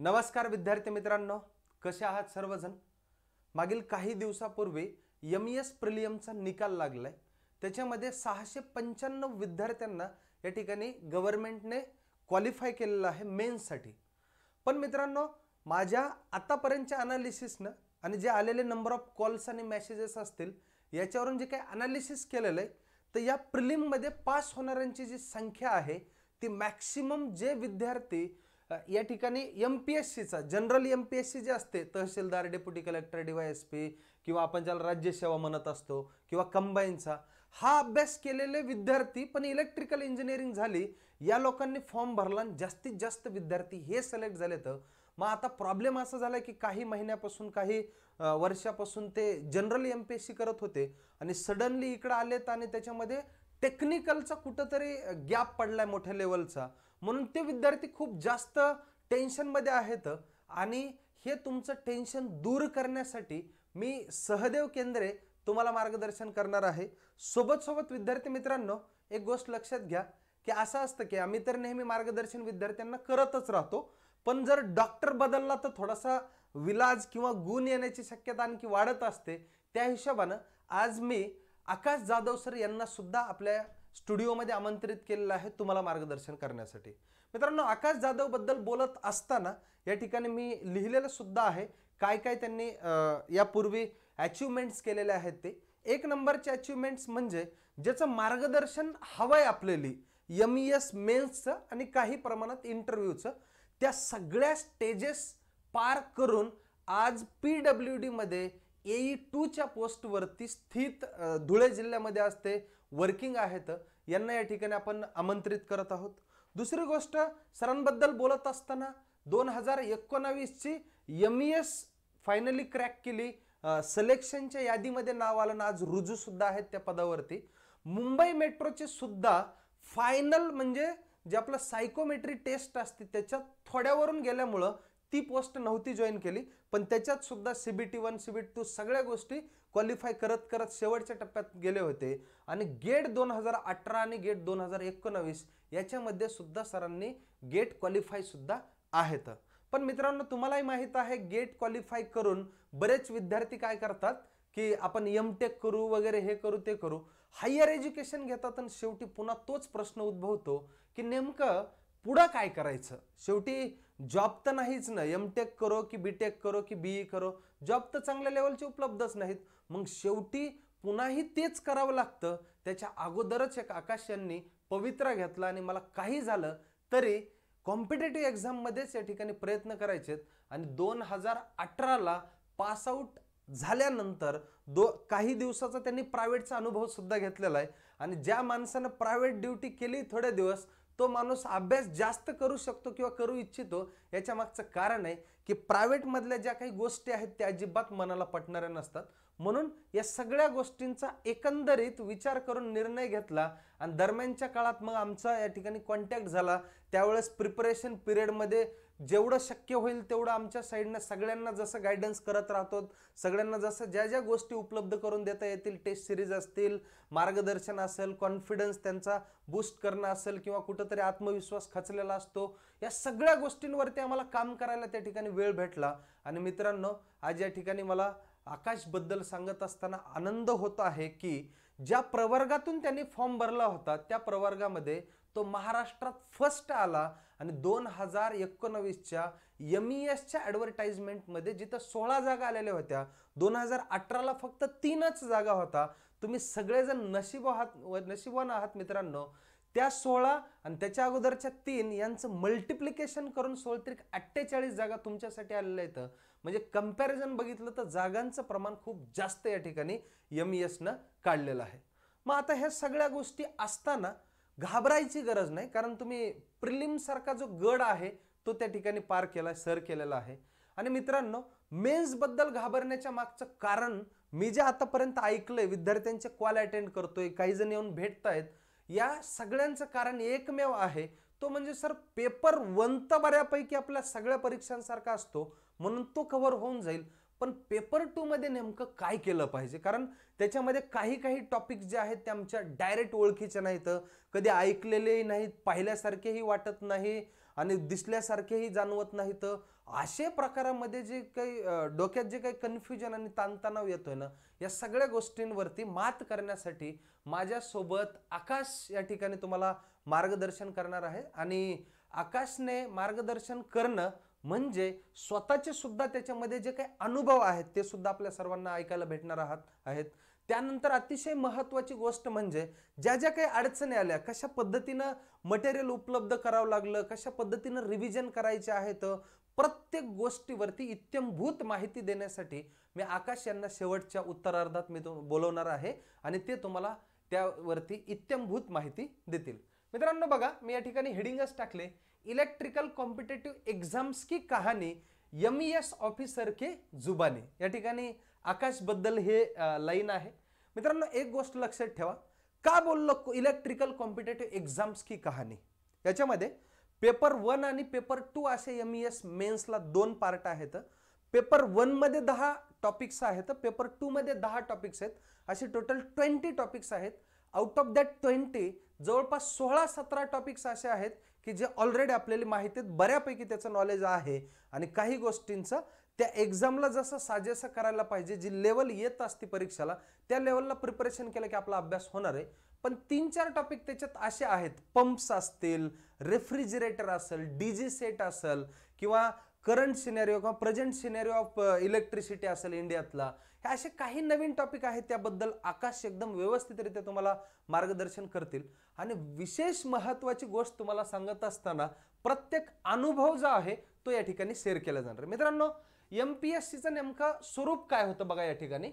नमस्कार विद्यार्थी मित्रांनो कसे आहात सर्वजण मागील काही दिवसापूर्वी एम एस e प्रिलियमचा निकाल लागलाय त्याच्यामध्ये सहाशे पंच्याण्णव विद्यार्थ्यांना या ठिकाणी गव्हर्नमेंटने क्वालिफाय केलेलं आहे मेन्ससाठी पण मित्रांनो माझ्या आतापर्यंतच्या अनालिसिसनं आणि जे आलेले नंबर ऑफ कॉल्स आणि मेसेजेस असतील याच्यावरून जे काही अनालिसिस केलेलं आहे तर या प्रिलिममध्ये पास होणाऱ्यांची जी संख्या आहे ती मॅक्सिमम जे विद्यार्थी या ठिकाणी एम पी एस सीचा general M P S C जे असते तहसीलदार deputy collector Y S P किंवा आपण ज्याला राज्यसेवा म्हणत असतो किंवा कंबाईनचा हा अभ्यास केलेले विद्यार्थी पण इलेक्ट्रिकल इंजिनिअरिंग झाली या लोकांनी फॉर्म भरला आणि जास्तीत जास्त विद्यार्थी हे सिलेक्ट झाले तर मग आता प्रॉब्लेम असा झाला की काही महिन्यापासून काही वर्षापासून ते general M P S C करत होते आणि सडनली इकडं आलेत आणि त्याच्यामध्ये टेक्निकलचा कुठंतरी गॅप पडला आहे मोठ्या लेवलचा म्हणून ते विद्यार्थी खूप जास्त टेन्शनमध्ये आहेत आणि हे तुमचं टेन्शन दूर करण्यासाठी मी सहदेव केंद्रे तुम्हाला मार्गदर्शन करणार आहे सोबत सोबत विद्यार्थी मित्रांनो एक गोष्ट लक्षात घ्या की असं असतं की आम्ही तर नेहमी मार्गदर्शन विद्यार्थ्यांना करतच राहतो पण जर डॉक्टर बदलला तर थोडासा विलाज किंवा गुण येण्याची शक्यता आणखी वाढत असते त्या हिशोबानं आज मी आकाश जाधव सर यांना सुद्धा आपल्या स्टुडिओमध्ये आमंत्रित केलेलं आहे तुम्हाला मार्गदर्शन करण्यासाठी मित्रांनो आकाश जाधवबद्दल बोलत असताना या ठिकाणी मी लिहिलेलं सुद्धा आहे काय काय त्यांनी यापूर्वी अचिव्हमेंट्स केलेले आहेत ते एक नंबरचे अचिव्हमेंट्स म्हणजे ज्याचं मार्गदर्शन हवं आहे आपल्याली एम ई एस मेन्सचं आणि काही प्रमाणात इंटरव्ह्यूचं त्या सगळ्या स्टेजेस पार करून आज पी डब्ल्यू डीमध्ये एई टूच्या e पोस्टवरती स्थित धुळे जिल्ह्यामध्ये असते वर्किंग आहेत यांना या ठिकाणी आपण आमंत्रित करत आहोत दुसरी गोष्ट सरांबद्दल बोलत असताना दोन हजार एकोणावीसची M E S finally crack केली सलेक्शनच्या यादीमध्ये नाव आलं ना आज रुजूसुद्धा आहेत त्या पदावरती मुंबई मेट्रोचे सुद्धा फायनल म्हणजे जे आपलं सायकोमेट्री टेस्ट असते त्याच्यात थोड्यावरून गेल्यामुळं ती पोस्ट नव्हती जॉईन केली पण त्याच्यात सुद्धा सीबीटी वन सीबीटी टू सगळ्या गोष्टी क्वालिफाय करत करत शेवटच्या टप्प्यात गेले होते आणि गेट दोन हजार अठरा आणि गेट दोन हजार एकोणवीस याच्यामध्ये सुद्धा सरांनी गेट क्वालिफाय सुद्धा आहेत पण मित्रांनो तुम्हालाही माहीत आहे गेट क्वालिफाय करून बरेच विद्यार्थी काय करतात की आपण एम टेक करू वगैरे हे करू ते करू हायर एज्युकेशन घेतात आणि शेवटी पुन्हा तोच प्रश्न उद्भवतो की नेमकं पुढं काय करायचं शेवटी जॉब तर नाहीच ना एम टेक करो की बी टेक करो की बी ई e करो जॉब तर चांगल्या लेवलचे उपलब्धच नाहीत मग शेवटी पुन्हाही तेच करावं लागतं त्याच्या अगोदरच एक आकाश यांनी पवित्रा घेतला आणि मला काही झालं तरी कॉम्पिटेटिव्ह एक्झाममध्येच या ठिकाणी प्रयत्न करायचेत आणि दोन हजार अठराला पासआउट झाल्यानंतर दो काही दिवसाचा त्यांनी प्रायव्हेटचा अनुभव सुद्धा घेतलेला आहे आणि ज्या माणसानं प्रायव्हेट ड्युटी केली थोडे दिवस तो माणूस अभ्यास जास्त करू शकतो किंवा करू इच्छितो याच्या मागचं कारण आहे की प्रायव्हेटमधल्या ज्या काही गोष्टी आहेत त्या अजिबात मनाला पटणाऱ्या नसतात म्हणून या सगळ्या गोष्टींचा एकंदरीत विचार करून निर्णय घेतला आणि दरम्यानच्या काळात मग आमचा या ठिकाणी कॉन्टॅक्ट झाला त्यावेळेस प्रिपरेशन पिरियडमध्ये जेवढं शक्य होईल तेवढं आमच्या साईडनं सगळ्यांना जसं गायडन्स करत राहतो सगळ्यांना जसं ज्या ज्या गोष्टी उपलब्ध करून देता येतील टेस्ट सिरीज असतील मार्गदर्शन असेल कॉन्फिडन्स त्यांचा बूस्ट करणं असेल किंवा कुठंतरी आत्मविश्वास खचलेला असतो या सगळ्या गोष्टींवरती आम्हाला काम करायला त्या ठिकाणी वेळ भेटला आणि मित्रांनो आज या ठिकाणी मला आकाशबद्दल सांगत असताना आनंद होत आहे की ज्या प्रवर्गातून त्यांनी फॉर्म भरला होता त्या प्रवर्गामध्ये तो महाराष्ट्रात फर्स्ट आला आणि दोन हजार एकोणवीसच्या एम ई एसच्या ॲडव्हर्टाईजमेंटमध्ये जिथं सोळा जागा आलेल्या होत्या दोन हजार अठराला फक्त तीनच जागा होता तुम्ही सगळेजण नशीब आहात नशीबवान आहात मित्रांनो त्या सोळा आणि त्याच्या अगोदरच्या तीन यांचं मल्टिप्लिकेशन करून सोळत्रिक अठ्ठेचाळीस जागा तुमच्यासाठी आलेल्या आहेत म्हणजे कम्पॅरिझन बघितलं तर जागांचं प्रमाण खूप जास्त या ठिकाणी एम एसनं e काढलेलं आहे मग आता ह्या सगळ्या गोष्टी असताना घाबरायची गरज नाही कारण तुम्ही प्रिलिमसारखा जो गड आहे तो त्या ठिकाणी पार केला सर केलेला आहे आणि मित्रांनो मेन्सबद्दल घाबरण्याच्या मागचं कारण मी जे आतापर्यंत ऐकलंय विद्यार्थ्यांचे कॉल अटेंड करतोय काही जण येऊन भेटतायत या सगळ्यांचं कारण एकमेव आहे तो म्हणजे सर पेपर वंत बऱ्यापैकी आपल्या सगळ्या परीक्षांसारखा असतो म्हणून तो कव्हर होऊन जाईल पण पेपर टूमध्ये नेमकं काय केलं पाहिजे कारण त्याच्यामध्ये काही काही टॉपिक्स जे आहेत ते आमच्या डायरेक्ट ओळखीचे नाहीत कधी ऐकलेलेही नाहीत पाहिल्यासारखेही वाटत नाही आणि दिसल्यासारखेही जाणवत नाहीत असे प्रकारामध्ये जे काही डोक्यात जे काही कन्फ्युजन आणि ताणतणाव येतोय ना या सगळ्या गोष्टींवरती मात करण्यासाठी माझ्यासोबत आकाश या ठिकाणी तुम्हाला मार्गदर्शन करणार आहे आणि आकाशने मार्गदर्शन करणं म्हणजे स्वतःचे सुद्धा त्याच्यामध्ये जे काही अनुभव आहेत ते सुद्धा आपल्या सर्वांना ऐकायला भेटणार आहात आहेत त्यानंतर अतिशय महत्त्वाची गोष्ट म्हणजे ज्या ज्या काही अडचणी आल्या कशा पद्धतीनं मटेरियल उपलब्ध करावं लागलं कशा पद्धतीनं रिव्हिजन करायचे आहेत प्रत्येक गोष्टीवरती इत्यंभूत माहिती देण्यासाठी मी आकाश यांना शेवटच्या उत्तरार्धात मी तो बोलवणार आहे आणि ते तुम्हाला त्यावरती इत्यंभूत माहिती देतील मित्रांनो बघा मी या ठिकाणी हेडिंगच टाकले इलेक्ट्रिकल कॉम्पिटेटिव्ह एक्झाम्स की कहाणी एम ई एस ऑफिसर के जुबाने या ठिकाणी आकाशबद्दल हे लाईन आहे मित्रांनो एक गोष्ट लक्षात ठेवा का बोललो इलेक्ट्रिकल कॉम्पिटेटिव्ह एक्झाम्स की कहाणी याच्यामध्ये पेपर वन आणि पेपर टू असे एम ई एस मेन्सला दोन पार्ट आहेत पेपर वनमध्ये दहा टॉपिक्स आहेत पेपर मध्ये दहा टॉपिक्स आहेत असे टोटल ट्वेंटी टॉपिक्स आहेत आउट ऑफ दॅट ट्वेंटी जवळपास सोळा सतरा टॉपिक्स असे आहेत की जे ऑलरेडी आपल्याला माहितीत बऱ्यापैकी त्याचं नॉलेज आहे आणि काही गोष्टींचं त्या एक्झामला जसं साजेसं करायला पाहिजे जी लेवल येत असते परीक्षेला त्या लेवलला प्रिपरेशन केलं की आपला अभ्यास होणार आहे पण तीन चार टॉपिक त्याच्यात असे आहेत पंप्स असतील रेफ्रिजरेटर असेल डीजी सेट असेल किंवा करंट सिनेरिओ किंवा प्रेझेंट सिनेरिओ ऑफ इलेक्ट्रिसिटी असेल इंडियातला असे काही नवीन टॉपिक आहेत त्याबद्दल आकाश एकदम व्यवस्थितरित्या तुम्हाला मार्गदर्शन करतील आणि विशेष महत्त्वाची गोष्ट तुम्हाला सांगत असताना प्रत्येक अनुभव जो आहे तो या ठिकाणी शेअर केला जाणार मित्रांनो एम पी एस सीचं नेमका स्वरूप काय होतं बघा या ठिकाणी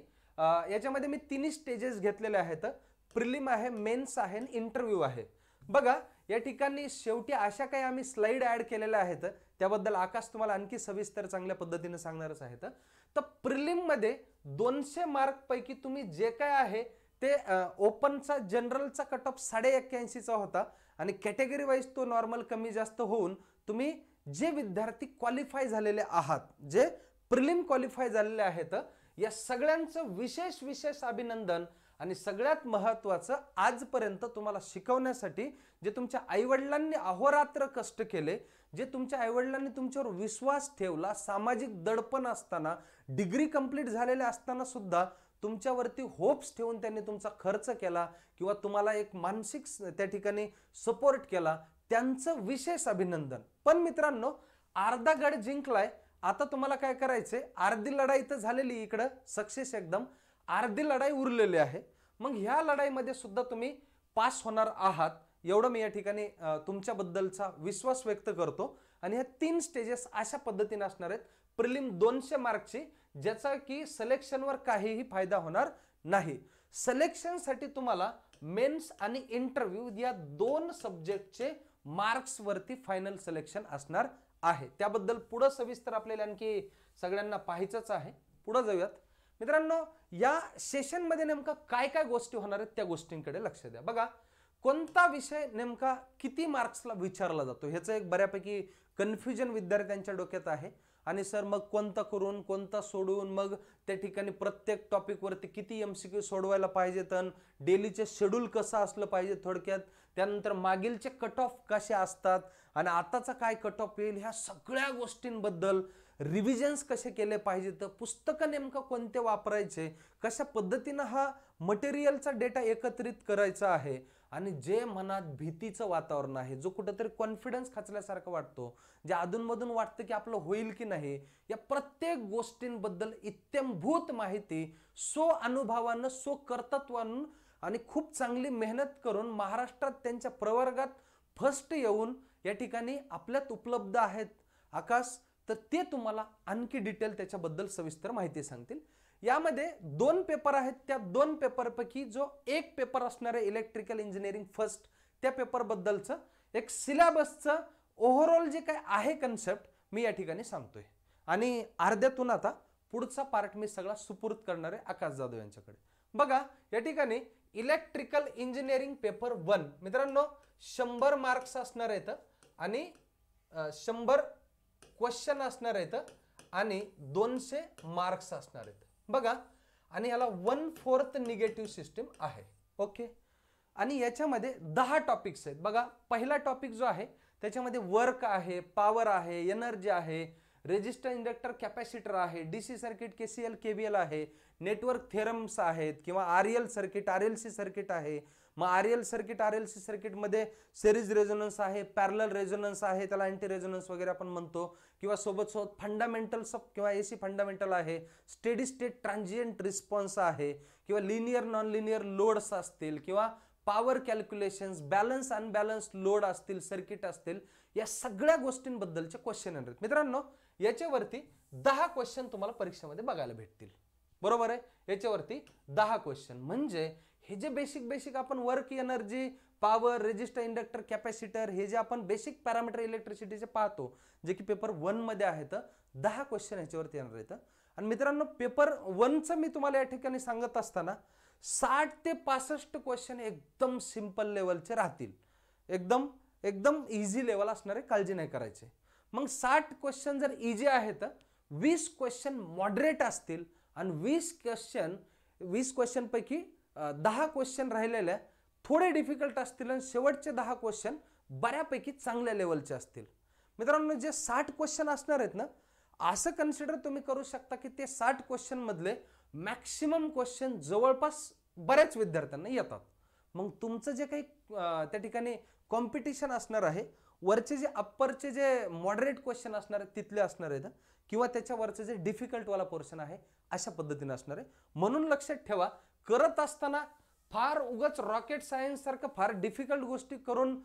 याच्यामध्ये मी तिन्ही स्टेजेस घेतलेले आहेत प्रिलिम आहे मेन्स आहे आणि इंटरव्ह्यू आहे बघा या ठिकाणी शेवटी अशा काही आम्ही स्लाइड ॲड केलेल्या आहेत त्याबद्दल आकाश तुम्हाला आणखी सविस्तर चांगल्या पद्धतीने सांगणारच आहेत तर प्रिलिममध्ये दोनशे मार्कपैकी तुम्ही जे काय आहे ते ओपनचा जनरलचा कट ऑफ साडे एक्क्याऐंशीचा होता आणि कॅटेगरी वाईज तो नॉर्मल कमी जास्त होऊन तुम्ही जे विद्यार्थी क्वालिफाय झालेले आहात जे प्रिलिम क्वालिफाय झालेले आहेत या सगळ्यांचं विशेष विशेष अभिनंदन आणि सगळ्यात महत्त्वाचं आजपर्यंत तुम्हाला शिकवण्यासाठी जे तुमच्या आईवडिलांनी अहोरात्र कष्ट केले जे तुमच्या आईवडिलांनी तुमच्यावर विश्वास ठेवला सामाजिक दडपण असताना डिग्री कंप्लीट झालेल्या असताना सुद्धा तुमच्यावरती होप्स ठेवून त्यांनी तुमचा खर्च केला किंवा तुम्हाला एक मानसिक त्या ठिकाणी सपोर्ट केला त्यांचं विशेष अभिनंदन पण मित्रांनो अर्धा गड जिंकलाय आता तुम्हाला काय करायचंय अर्धी लढाई तर झालेली इकडं सक्सेस एकदम अर्धी लढाई उरलेली आहे मग ह्या लढाईमध्ये सुद्धा तुम्ही पास होणार आहात एवढं मी या ठिकाणी तुमच्याबद्दलचा विश्वास व्यक्त करतो आणि ह्या तीन स्टेजेस अशा पद्धतीने असणार आहेत प्रिलिम दोनशे मार्कची ज्याचा की सलेक्शनवर काहीही फायदा होणार नाही सलेक्शनसाठी तुम्हाला मेन्स आणि इंटरव्ह्यू या दोन सब्जेक्टचे मार्क्सवरती फायनल सिलेक्शन असणार आहे त्याबद्दल पुढं सविस्तर आपल्याला आणखी सगळ्यांना पाहायचंच आहे पुढं जाऊयात मित्रांनो या सेशनमध्ये नेमका काय काय गोष्टी होणार आहेत त्या गोष्टींकडे लक्ष द्या बघा कोणता विषय नेमका किती मार्क्सला विचारला जातो ह्याचं एक बऱ्यापैकी कन्फ्युजन विद्यार्थ्यांच्या डोक्यात आहे आणि सर मग कोणता करून कोणता सोडवून मग त्या ठिकाणी प्रत्येक टॉपिकवरती किती एम सी क्यू सोडवायला पाहिजेत डेलीचे शेड्यूल कसं असलं पाहिजे थोडक्यात त्यानंतर मागीलचे कट ऑफ कसे असतात आणि आताचा काय कट ऑफ येईल ह्या सगळ्या गोष्टींबद्दल रिव्हिजन्स कसे केले पाहिजेत तर पुस्तकं नेमकं कोणते वापरायचे कशा पद्धतीनं हा मटेरियलचा डेटा एकत्रित करायचा आहे आणि जे मनात भीतीचं वातावरण आहे जो कुठंतरी कॉन्फिडन्स खचल्यासारखं वाटतो जे अधूनमधून वाटतं की आपलं होईल की नाही या प्रत्येक गोष्टींबद्दल इत्यंभूत माहिती सो अनुभवानं सो कर्तत्वानं आणि खूप चांगली मेहनत करून महाराष्ट्रात त्यांच्या प्रवर्गात फर्स्ट येऊन या ठिकाणी आपल्यात उपलब्ध आहेत आकाश तर ते तुम्हाला आणखी डिटेल त्याच्याबद्दल सविस्तर माहिती सांगतील यामध्ये दोन पेपर आहेत त्या दोन पेपरपैकी जो एक पेपर असणार आहे इलेक्ट्रिकल इंजिनिअरिंग फर्स्ट त्या पेपरबद्दलचं एक सिलेबसचं ओव्हरऑल जे काय आहे कन्सेप्ट मी या ठिकाणी सांगतोय आणि अर्ध्यातून आता पुढचा पार्ट मी सगळा सुपूर्द करणार आहे आकाश जाधव यांच्याकडे बघा या ठिकाणी इलेक्ट्रिकल इंजिनिअरिंग पेपर वन मित्रांनो शंभर मार्क्स असणार आहेत आणि शंभर क्वेश्चन असणार आहेत आणि दोनशे मार्क्स असणार आहेत बघा आणि याला वन फोर्थ निगेटिव्ह सिस्टीम आहे ओके आणि याच्यामध्ये दहा टॉपिक्स आहेत बघा पहिला टॉपिक जो आहे त्याच्यामध्ये वर्क आहे पॉवर आहे एनर्जी आहे रेजिस्टर इंडक्टर कॅपॅसिटर आहे D C circuit K C L K L आहे नेटवर्क थेरम्स आहेत किंवा R L circuit R L C circuit आहे मग R L circuit R L C सर्किटमध्ये सेरीज रेझोनन्स आहे पॅरल रेझोनन्स आहे त्याला अँटी रेझोनन्स वगैरे आपण म्हणतो किंवा सोबत सोबत फंडामेंटल सब किंवा एसी फंडामेंटल आहे स्टेडी स्टेट ट्रान्झिएंट रिस्पॉन्स आहे किंवा लिनियर नॉन लिनियर लोड्स असतील किंवा power calculations balance unbalance load असतील सर्किट असतील या सगळ्या गोष्टींबद्दलचे क्वेश्चन आहेत मित्रांनो याच्यावरती दहा क्वेश्चन तुम्हाला परीक्षेमध्ये बघायला भेटतील बरोबर आहे याच्यावरती दहा क्वेश्चन म्हणजे हे जे बेसिक बेसिक आपण work energy power resistor inductor capacitor हे जे आपण बेसिक पॅरामीटर इलेक्ट्रिसिटीचे पाहतो जे की पेपर वनमध्ये आहेत दहा क्वेश्चन ह्याच्यावरती येणार आहेत आणि मित्रांनो पेपर वनचं मी तुम्हाला या ठिकाणी सांगत असताना साठ ते पासष्ट क्वेश्चन एकदम सिम्पल लेवलचे राहतील एकदम एकदम इझी लेवल असणारे काळजी नाही करायचे मग साठ क्वेश्चन जर इझी आहेत वीस क्वेश्चन मॉडरेट असतील आणि वीस क्वेश्चन वीस क्वेश्चनपैकी दहा क्वेश्चन राहिलेले थोडे डिफिकल्ट असतील आणि शेवटचे दहा क्वेश्चन बऱ्यापैकी चांगल्या लेवलचे असतील मित्रांनो जे साठ क्वेश्चन असणार आहेत ना असं कन्सिडर तुम्ही करू शकता की ते साठ क्वेश्चनमधले मॅक्सिमम क्वेश्चन जवळपास बऱ्याच विद्यार्थ्यांना येतात मग तुमचं जे काही त्या ठिकाणी कॉम्पिटिशन असणार आहे वरचे जे अप्परचे जे मॉडरेट क्वेश्चन असणार आहेत तिथले असणार आहेत किंवा त्याच्यावरचे जे डिफिकल्टवाला पोर्शन आहे अशा पद्धतीने असणार आहे म्हणून लक्षात ठेवा करत असताना फार उगच रॉकेट सायन्स सारखं फार डिफिकल्ट गोष्टी करून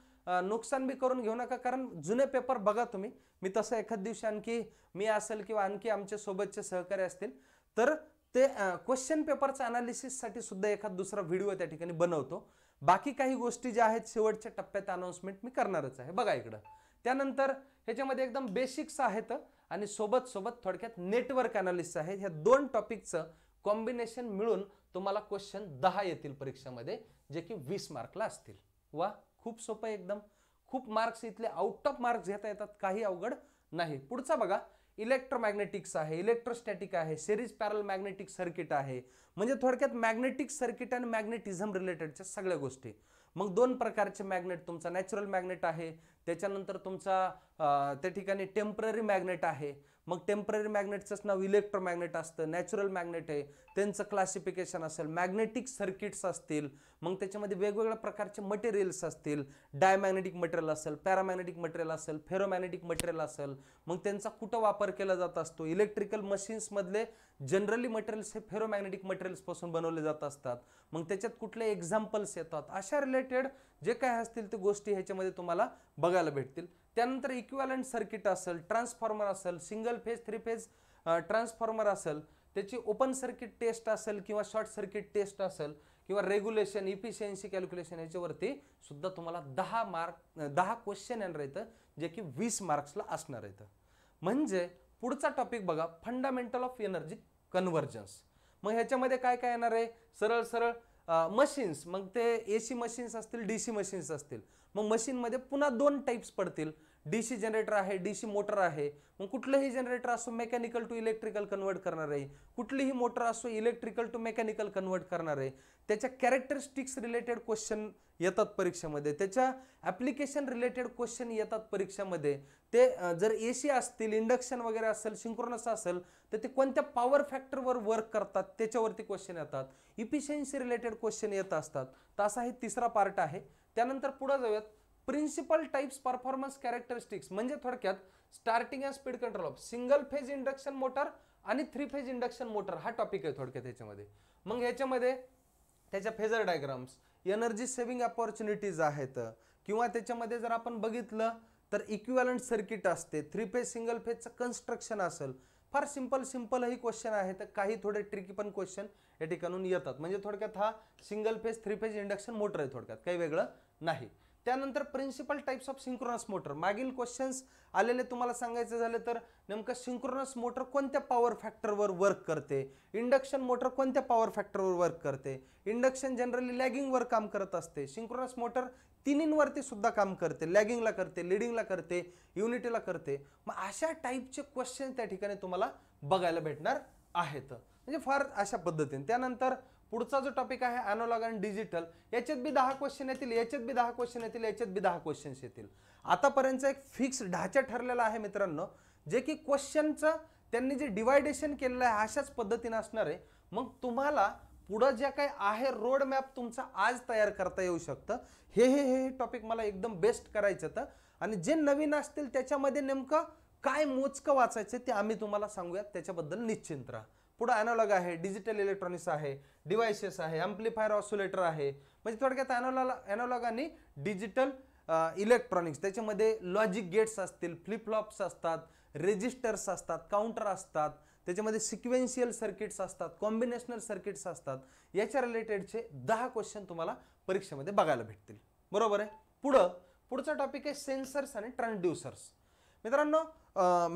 नुकसान बी करून घेऊ नका कारण जुने पेपर बघा तुम्ही मी तसं एखाद दिवशी आणखी मी असेल किंवा आणखी आमच्या सोबतचे सहकारी असतील तर ते क्वेश्चन पेपरचं अनालिसिससाठी सुद्धा एखाद दुसरा व्हिडिओ त्या ठिकाणी बनवतो बाकी काही गोष्टी ज्या आहेत शेवटच्या टप्प्यात अनाऊन्समेंट मी करणारच आहे बघा इकडं त्यानंतर ह्याच्यामध्ये एकदम बेसिक्स आहेत आणि सोबत सोबत थोडक्यात नेटवर्क अनालिसिस आहे ह्या दोन टॉपिकचं कॉम्बिनेशन मिळून तुम्हाला क्वेश्चन दहा येतील परीक्षेमध्ये जे की वीस मार्कला असतील वा खूप सोपं एकदम खूप मार्क्स इथले आउट ऑफ मार्क्स घेता येतात काही अवघड नाही पुढचा बघा इलेक्ट्रोमॅग्नेटिक्स आहे इलेक्ट्रोस्टॅटिक आहे सिरीज पॅरल मॅग्नेटिक सर्किट आहे म्हणजे थोडक्यात मॅग्नेटिक सर्किट आणि मॅग्नेटिझम रिलेटेडच्या सगळ्या गोष्टी मग दोन प्रकारचे मॅग्नेट तुमचा नॅचरल मॅग्नेट आहे त्याच्यानंतर तुमचा त्या ठिकाणी टेम्पररी मॅग्नेट आहे मग टेम्पररी मॅग्नेटचंच नाव इलेक्ट्रोमॅग्नेट असतं नॅचरल मॅग्नेट आहे त्यांचं क्लासिफिकेशन असेल मॅग्नेटिक सर्किट्स असतील मग त्याच्यामध्ये वेगवेगळ्या प्रकारचे मटेरियल्स असतील डायमॅग्नेटिक मटेरियल असेल पॅरामॅग्नेटिक मटेरियल असेल फेरोमॅग्नेटिक मटेरियल असेल मग त्यांचा कुठं वापर केला जात असतो इलेक्ट्रिकल मशीन्समधले जनरली मटेरियल्स हे फेरोमॅग्नेटिक मटेरियल्सपासून बनवले जात असतात मग त्याच्यात कुठले एक्झाम्पल्स येतात अशा रिलेटेड जे काय असतील ते गोष्टी ह्याच्यामध्ये तुम्हाला बघायला भेटतील त्यानंतर इक्विवलंट सर्किट असेल ट्रान्सफॉर्मर असेल single phase three phase transformer असेल त्याची ओपन सर्किट टेस्ट असेल किंवा शॉर्ट सर्किट टेस्ट असेल किंवा रेग्युलेशन इफिशियन्सी कॅल्क्युलेशन याच्यावरती सुद्धा तुम्हाला दहा मार्क दहा क्वेश्चन येणार येतं जे की वीस मार्क्सला असणार येतं म्हणजे पुढचा टॉपिक बघा फंडामेंटल ऑफ एनर्जी कन्व्हर्जन्स मग ह्याच्यामध्ये काय काय येणार आहे सरळ सरळ मशीन्स मग ते ए सी मशीन्स असतील डी सी मशीन्स असतील मग मशीनमध्ये पुन्हा दोन टाईप्स पडतील डी सी जनरेटर आहे डी सी मोटर आहे मग कुठलंही जनरेटर असो मेकॅनिकल टू इलेक्ट्रिकल कन्वर्ट करणार आहे कुठलीही मोटर असो इलेक्ट्रिकल टू मेकॅनिकल कन्वर्ट करणार आहे त्याच्या कॅरेक्टरिस्टिक्स रिलेटेड क्वेश्चन येतात परीक्षेमध्ये त्याच्या ॲप्लिकेशन रिलेटेड क्वेश्चन येतात परीक्षेमध्ये ते जर ए सी असतील इंडक्शन वगैरे असेल सिंक्रोनस असेल तर ते कोणत्या पॉवर फॅक्टरवर वर्क करतात त्याच्यावरती क्वेश्चन येतात इफिशियन्सी रिलेटेड क्वेश्चन येत असतात तर असा हे तिसरा पार्ट आहे त्यानंतर पुढे जाऊयात प्रिन्सिपल टाइप्स परफॉर्मन्स कॅरेक्टरिस्टिक्स म्हणजे थोडक्यात starting and speed control of single phase induction motor आणि थ्री फेज इंडक्शन मोटर हा टॉपिक आहे थोडक्यात त्याच्यामध्ये मग ह्याच्यामध्ये त्याच्या phasor diagrams energy saving opportunities आहेत किंवा त्याच्यामध्ये जर आपण बघितलं तर इक्विवलंट सर्किट असते थ्री फेज सिंगल फेजचं कन्स्ट्रक्शन असेल फार सिंपल सिंपलही क्वेश्चन आहेत काही थोडे ट्रिकी पण क्वेश्चन या ठिकाणून येतात म्हणजे थोडक्यात हा single phase three phase induction motor आहे थोडक्यात काही वेगळं नाही त्यानंतर principle types of synchronous motor मागील क्वेश्चन्स आलेले तुम्हाला सांगायचं झाले तर नेमकं सिंक्रोनस मोटर कोणत्या पॉवर फॅक्टरवर वर्क करते इंडक्शन मोटर कोणत्या पॉवर फॅक्टरवर वर्क करते इंडक्शन जनरली लॅगिंगवर काम करत असते सिंक्रोनस मोटर तिन्हींवरती सुद्धा काम करते लॅगिंगला करते लिडिंगला करते युनिटीला करते मग अशा टाईपचे क्वेश्चन त्या ठिकाणी तुम्हाला बघायला भेटणार आहेत म्हणजे फार अशा पद्धतीने त्यानंतर पुढचा जो टॉपिक आहे अॅनॉलॉग आणि डिजिटल याच्यात बी दहा क्वेश्चन येतील याच्यात बी दहा क्वेश्चन येतील याच्यात बी दहा क्वेश्चन्स येतील आतापर्यंत एक फिक्स ढाचा ठरलेला आहे मित्रांनो जे की क्वेश्चनचं त्यांनी जे डिवायडेशन केलेलं आहे अशाच पद्धतीनं असणार आहे मग तुम्हाला पुढं जे काही आहे रोड मॅप तुमचा आज तयार करता येऊ शकतं हे हे हे टॉपिक मला एकदम बेस्ट करायचं तर आणि जे नवीन असतील त्याच्यामध्ये नेमकं काय मोजकं वाचायचं ते आम्ही तुम्हाला सांगूयात त्याच्याबद्दल निश्चिंत राहा पुढं ॲनॉलॉग आहे डिजिटल इलेक्ट्रॉनिक्स आहे डिव्हायसेस आहे अम्प्लिफायर ऑसोलेटर आहे म्हणजे थोडक्यात ॲनॉलॉला ॲनॉलॉग आणि डिजिटल इलेक्ट्रॉनिक्स त्याच्यामध्ये लॉजिक गेट्स असतील फ्लिपफ्लॉप्स असतात रेजिस्टर्स असतात काउंटर असतात त्याच्यामध्ये सिक्वेन्शियल सर्किट्स असतात कॉम्बिनेशनल सर्किट्स असतात याच्या रिलेटेडचे दहा क्वेश्चन तुम्हाला परीक्षेमध्ये बघायला भेटतील बरोबर आहे पुढं पुढचा टॉपिक आहे सेन्सर्स आणि ट्रान्सड्युसर्स मित्रांनो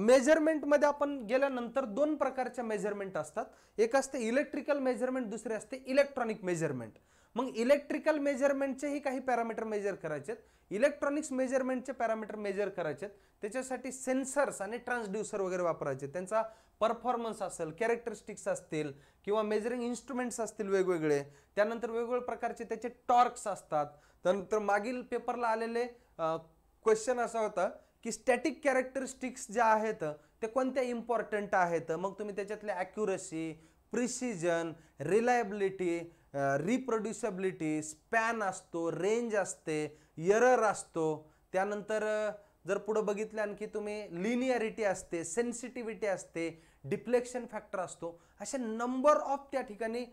मेजरमेंटमध्ये आपण गेल्यानंतर दोन प्रकारच्या मेजरमेंट असतात एक असते इलेक्ट्रिकल मेजरमेंट दुसरे असते इलेक्ट्रॉनिक मेजरमेंट मग इलेक्ट्रिकल मेजरमेंटचेही काही पॅरामीटर मेजर करायचे इलेक्ट्रॉनिक्स मेजरमेंटचे पॅरामीटर मेजर करायचे त्याच्यासाठी सेन्सर्स आणि ट्रान्सड्युसर वगैरे वापरायचे त्यांचा परफॉर्मन्स असेल कॅरेक्टरिस्टिक्स असतील किंवा मेजरिंग इन्स्ट्रुमेंट्स असतील वेगवेगळे त्यानंतर वेगवेगळ्या प्रकारचे त्याचे टॉर्क्स असतात त्यानंतर मागील पेपरला आलेले क्वेश्चन असा होता की स्टॅटिक कॅरेक्टरिस्टिक्स ज्या आहेत ते कोणत्या इम्पॉर्टंट आहेत मग तुम्ही त्याच्यातल्या accuracy precision reliability reproducibility span असतो रेंज असते यरर असतो त्यानंतर जर पुढं बघितलं आणखी तुम्ही लिनियरिटी असते सेन्सिटिव्हिटी असते डिफ्लेक्शन फॅक्टर असतो असे नंबर ऑफ त्या ठिकाणी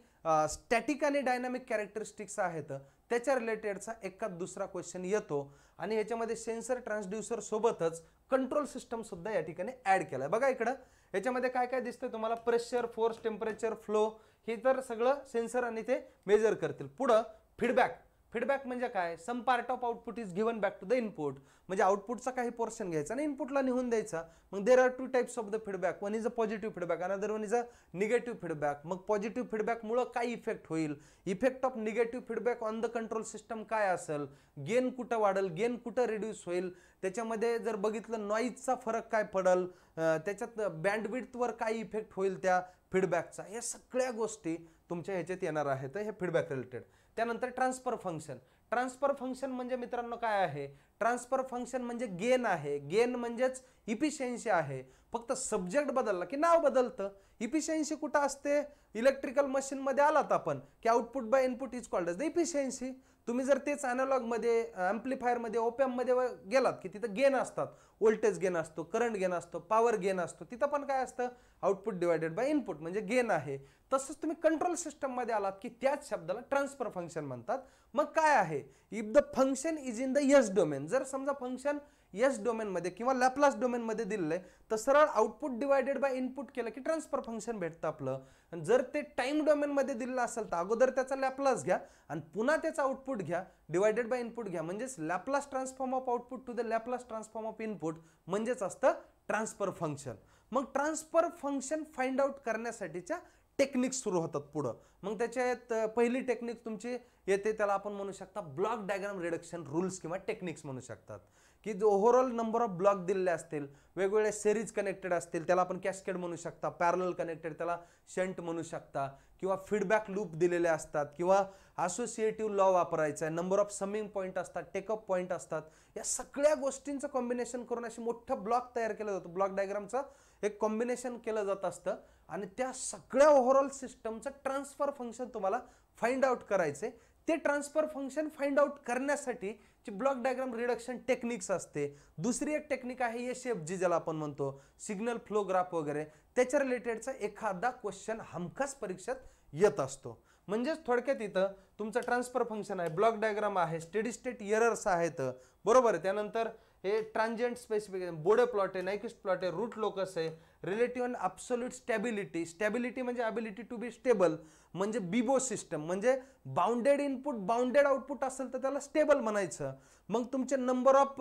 स्टॅटिक आणि डायनामिक कॅरेक्टरिस्टिक्स आहेत त्याच्या रिलेटेडचा एकाच दुसरा क्वेश्चन येतो आणि ह्याच्यामध्ये सेन्सर ट्रान्सड्युसर सोबतच कंट्रोल सिस्टम सुद्धा या ठिकाणी ऍड केलाय आहे बघा इकडं ह्याच्यामध्ये काय काय दिसतंय तुम्हाला प्रेशर फोर्स टेम्परेचर फ्लो हे तर सगळं सेन्सर आणि ते मेजर करतील पुढं फीडबॅक फीडबॅक म्हणजे काय some part of output is given back to the input म्हणजे आउटपुटचा काही पोर्शन घ्यायचा आणि इनपुटला निघून द्यायचा मग there are two types of the feedback one is a positive feedback other one is a negative feedback मग पॉझिटिव्ह फीडबॅकमुळं काय इफेक्ट होईल effect of negative feedback on the control system काय असेल गेन कुठं वाढेल गेन कुठं रिड्यूस होईल त्याच्यामध्ये जर बघितलं नॉईजचा फरक काय पडल त्याच्यात बँडविड्थवर काय इफेक्ट होईल त्या फीडबॅकचा या सगळ्या गोष्टी तुमच्या ह्याच्यात येणार आहेत हे फीडबॅक रिलेटेड त्यानंतर ट्रान्सफर फंक्शन ट्रान्सफर फंक्शन म्हणजे मित्रांनो काय आहे ट्रान्सफर फंक्शन म्हणजे गेन आहे गेन म्हणजेच इफिशियन्सी आहे फक्त सब्जेक्ट बदलला की नाव बदलतं इफिशियन्सी कुठं असते इलेक्ट्रिकल मशीनमध्ये आलात आपण की output by input is called the efficiency तुम्ही जर तेच मध्ये ॲम्प्लिफायरमध्ये ओपॅममध्ये गेलात की तिथं गेन असतात वोल्टेज गेन असतो करंट गेन असतो पॉवर गेन असतो तिथं पण काय असतं आउटपुट डिवायडेड बाय इनपुट म्हणजे गेन आहे तसंच तुम्ही कंट्रोल सिस्टममध्ये आलात की त्याच शब्दाला ट्रान्सफर फंक्शन म्हणतात मग काय आहे if the function is in the S domain जर समजा फंक्शन येस डोमेनमध्ये किंवा लॅपलास डोमेनमध्ये दिलेलं आहे तर सरळ आउटपुट डिवायडेड बाय इनपुट केलं की ट्रान्सफर फंक्शन भेटतं आपलं आणि जर ते टाइम डोमेनमध्ये दिलेलं असेल तर अगोदर त्याचा लॅपलास घ्या आणि पुन्हा त्याचा आउटपुट घ्या डिवायडेड बाय इनपुट घ्या म्हणजेच Laplace transform of output to the Laplace transform of input म्हणजेच असतं ट्रान्सफर फंक्शन मग ट्रान्सफर फंक्शन फाइंड आउट करण्यासाठीच्या टेक्निक सुरू होतात पुढं मग त्याच्यात पहिली टेक्निक तुमची येते त्याला आपण म्हणू शकता ब्लॉक डायग्राम रिडक्शन रूल्स किंवा टेक्निक्स म्हणू शकतात की जो ओव्हरऑल नंबर ऑफ ब्लॉक दिलेले असतील वेगवेगळे सेरीज कनेक्टेड असतील त्याला आपण कॅस्केड म्हणू शकता पॅरल कनेक्टेड त्याला शंट म्हणू शकता किंवा फीडबॅक लूप दिलेले असतात किंवा असोसिएटिव्ह लॉ वापरायचा आहे नंबर ऑफ समिंग पॉईंट असतात टेकअप पॉईंट असतात या सगळ्या गोष्टींचं कॉम्बिनेशन करून अशी मोठं ब्लॉक तयार केलं जातो ब्लॉक डायग्रामचं एक कॉम्बिनेशन केलं जात असतं आणि त्या सगळ्या ओव्हरऑल सिस्टमचं ट्रान्सफर फंक्शन तुम्हाला फाइंड आउट करायचे ते ट्रान्सफर फंक्शन फाइंड आउट करण्यासाठी जी ब्लॉक डायग्राम रिडक्शन टेक्निक्स असते दुसरी एक टेक्निक आहे एस एफ जी ज्याला आपण म्हणतो सिग्नल फ्लोग्राफ वगैरे त्याच्या रिलेटेडचा एखादा क्वेश्चन हमखास परीक्षेत येत असतो म्हणजेच थोडक्यात इथं तुमचं ट्रान्सफर फंक्शन आहे ब्लॉक डायग्राम आहे स्टेडी स्टेट इयरर्स आहेत बरोबर आहे त्यानंतर हे ट्रान्झेंट स्पेसिफिकेशन बोडे प्लॉट आहे नायकिस्ट प्लॉट आहे रूट लोकस आहे relative and absolute stability stability म्हणजे अबिलिटी टू बी स्टेबल म्हणजे बिबो सिस्टम म्हणजे बाउंडेड इनपुट बाउंडेड आउटपुट असेल तर त्याला स्टेबल म्हणायचं मग तुमचे नंबर ऑफ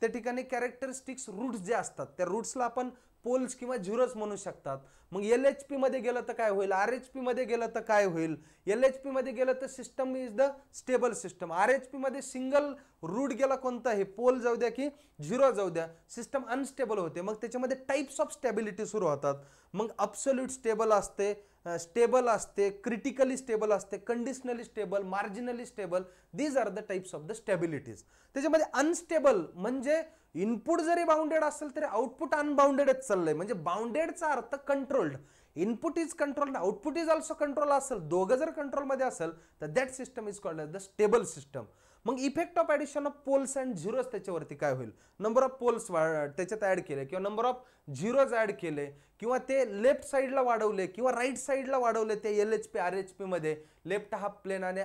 त्या ठिकाणी कॅरेक्टरिस्टिक्स रूट्स जे असतात त्या रूट्सला आपण पोल्स किंवा झिरोच म्हणू शकतात मग एल एच पीमध्ये गेलं तर काय होईल आर एच पीमध्ये गेलं तर काय होईल एल एच पीमध्ये गेलं तर system is the stable system R H पीमध्ये सिंगल रूट गेला कोणता हे पोल जाऊ द्या की झिरो जाऊ द्या सिस्टम अनस्टेबल होते मग त्याच्यामध्ये टाईप्स ऑफ स्टेबिलिटी सुरू होतात मग अप्सोल्यूट स्टेबल असते स्टेबल असते क्रिटिकली स्टेबल असते conditionally stable marginally stable these are the types of the stabilities त्याच्यामध्ये अनस्टेबल म्हणजे इनपुट जरी बाउंडेड असेल तरी आउटपुट अनबाउंडेडच चाललंय म्हणजे बाउंडेडचा अर्थ controlled input is controlled output is also control असेल दोघं जर कंट्रोलमध्ये असेल तर that system is called the stable system मग effect of addition of poles and zeros त्याच्यावरती काय होईल नंबर ऑफ पोल्स त्याच्यात ॲड केले किंवा नंबर ऑफ झिरोज ॲड केले किंवा ते लेफ्ट साईडला वाढवले किंवा राईट साईडला वाढवले ते L H P R H पीमध्ये लेफ्ट हाफ प्लेन आणि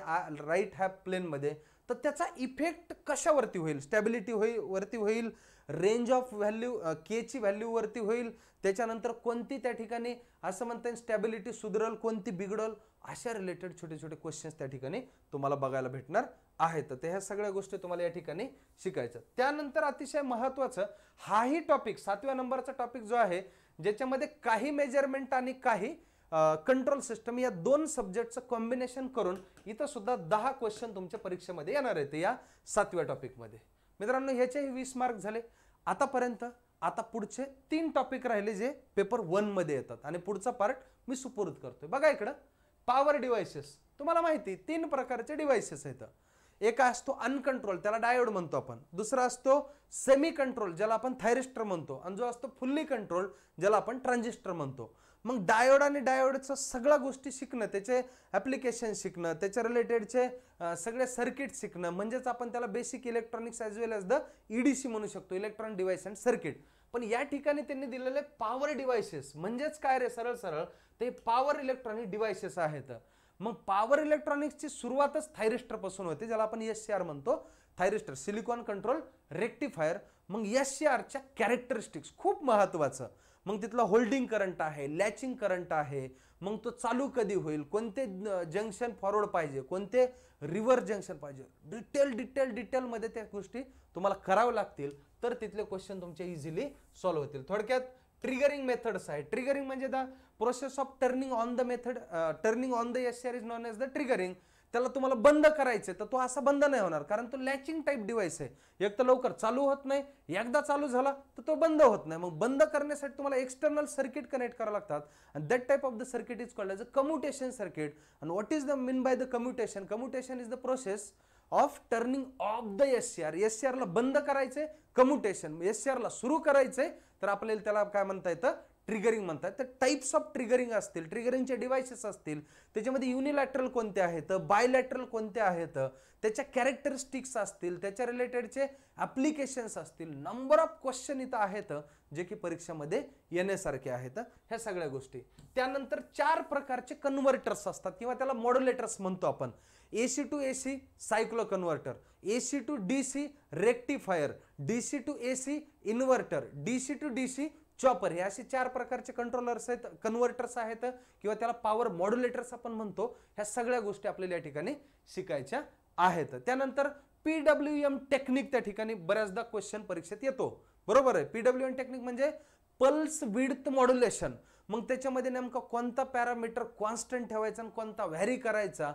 राईट हाफ प्लेनमध्ये तर त्याचा इफेक्ट कशावरती होईल स्टॅबिलिटी होईल वरती होईल रेंज ऑफ व्हॅल्यू केची व्हॅल्यूवरती होईल त्याच्यानंतर कोणती त्या ठिकाणी असं म्हणता येईल स्टॅबिलिटी सुधरल कोणती बिघडल अशा रिलेटेड छोटे छोटे क्वेश्चन्स त्या ठिकाणी तुम्हाला बघायला भेटणार आहेत तर ह्या सगळ्या गोष्टी तुम्हाला या ठिकाणी शिकायचं त्यानंतर अतिशय महत्त्वाचं हाही टॉपिक सातव्या नंबरचा टॉपिक जो आहे ज्याच्यामध्ये काही मेजरमेंट आणि काही कंट्रोल सिस्टम या दोन सब्जेक्टचं कॉम्बिनेशन करून इथं सुद्धा दहा क्वेश्चन तुमच्या परीक्षेमध्ये येणार आहेत या सातव्या टॉपिकमध्ये मित्रांनो ह्याचेही वीस मार्क झाले आतापर्यंत आता पुढचे तीन टॉपिक राहिले जे पेपर मध्ये येतात आणि पुढचा पार्ट मी सुपूर्द करतोय बघा इकडं पॉवर डिव्हाइसेस तुम्हाला माहिती तीन प्रकारचे डिव्हायसेस आहेत एक असतो अनकंट्रोल त्याला डायोड म्हणतो आपण दुसरा असतो सेमी कंट्रोल ज्याला आपण थायरिस्टर म्हणतो आणि जो असतो फुल्ली कंट्रोल ज्याला आपण ट्रान्झिस्टर म्हणतो मग डायोड आणि डायोडचं सगळ्या गोष्टी शिकणं त्याचे ॲप्लिकेशन शिकणं त्याच्या रिलेटेडचे सगळे सर्किट शिकणं म्हणजेच आपण त्याला basic electronics as well as the EDC म्हणू शकतो इलेक्ट्रॉनिक डिव्हाइस अँड सर्किट पण या ठिकाणी त्यांनी दिलेले पॉवर डिव्हायसेस म्हणजेच काय रे सरळ सरळ ते पॉवर इलेक्ट्रॉनिक डिव्हाइसेस आहेत मग पॉवर इलेक्ट्रॉनिक्सची सुरुवातच थायरिस्टरपासून होते ज्याला आपण एस सी आर म्हणतो थायरिस्टर सिलिकॉन कंट्रोल रेक्टिफायर मग एस सी आरच्या कॅरेक्टरिस्टिक्स खूप महत्त्वाचं मग तिथला होल्डिंग करंट आहे लॅचिंग करंट आहे मग तो चालू कधी होईल कोणते जंक्शन फॉरवर्ड पाहिजे कोणते रिव्हर्स जंक्शन पाहिजे डिटेल डिटेल डिटेलमध्ये त्या गोष्टी तुम्हाला कराव्या लागतील तर तिथले क्वेश्चन तुमचे इझिली सॉल्व्ह होतील थोडक्यात ट्रिगरिंग मेथड्स आहे ट्रिगरिंग म्हणजे the process of turning on the method turning on the S is known as the triggering त्याला तुम्हाला बंद करायचं तर तो असा बंद नाही होणार कारण तो लॅचिंग टाईप डिवाइस आहे एक तर लवकर चालू होत नाही एकदा चालू झाला तर तो बंद होत नाही मग बंद करण्यासाठी तुम्हाला एक्सटर्नल सर्किट कनेक्ट करावं लागतात आणि that type of the circuit is called as a commutation circuit and what is the mean by the commutation commutation is the process of turning off the S C R S C आरला बंद करायचे commutation S C आरला सुरू करायचे तर आपल्याला त्याला काय म्हणता येतं ट्रिगरिंग म्हणतात तर टाईप्स ऑफ ट्रिगरिंग असतील ट्रिगरिंगचे डिव्हायसेस असतील त्याच्यामध्ये युनिलॅटरल कोणते आहेत बायलॅटरल कोणते आहेत त्याच्या कॅरेक्टरिस्टिक्स असतील त्याच्या रिलेटेडचे ॲप्लिकेशन्स असतील नंबर ऑफ क्वेश्चन इथं आहेत जे की परीक्षामध्ये येण्यासारखे आहेत ह्या सगळ्या गोष्टी त्यानंतर चार प्रकारचे कन्व्हर्टर्स असतात किंवा त्याला मॉड्युलेटर्स म्हणतो आपण A C to A C cycloconverter A C to D C rectifier D C to A C inverter D C to D C chopper हे असे चार प्रकारचे कंट्रोलर्स आहेत कन्व्हर्टर्स आहेत किंवा त्याला पॉवर मॉड्युलेटर्स आपण म्हणतो ह्या सगळ्या गोष्टी आपल्याला या ठिकाणी शिकायच्या आहेत त्यानंतर पी डब्ल्यू एम टेक्निक त्या ठिकाणी बऱ्याचदा क्वेश्चन परीक्षेत येतो बरोबर आहे डब्ल्यू एम टेक्निक म्हणजे पल्स विडथ मॉड्युलेशन मग त्याच्यामध्ये नेमका कोणता पॅरामीटर कॉन्स्टंट ठेवायचा आणि कोणता व्हॅरी करायचा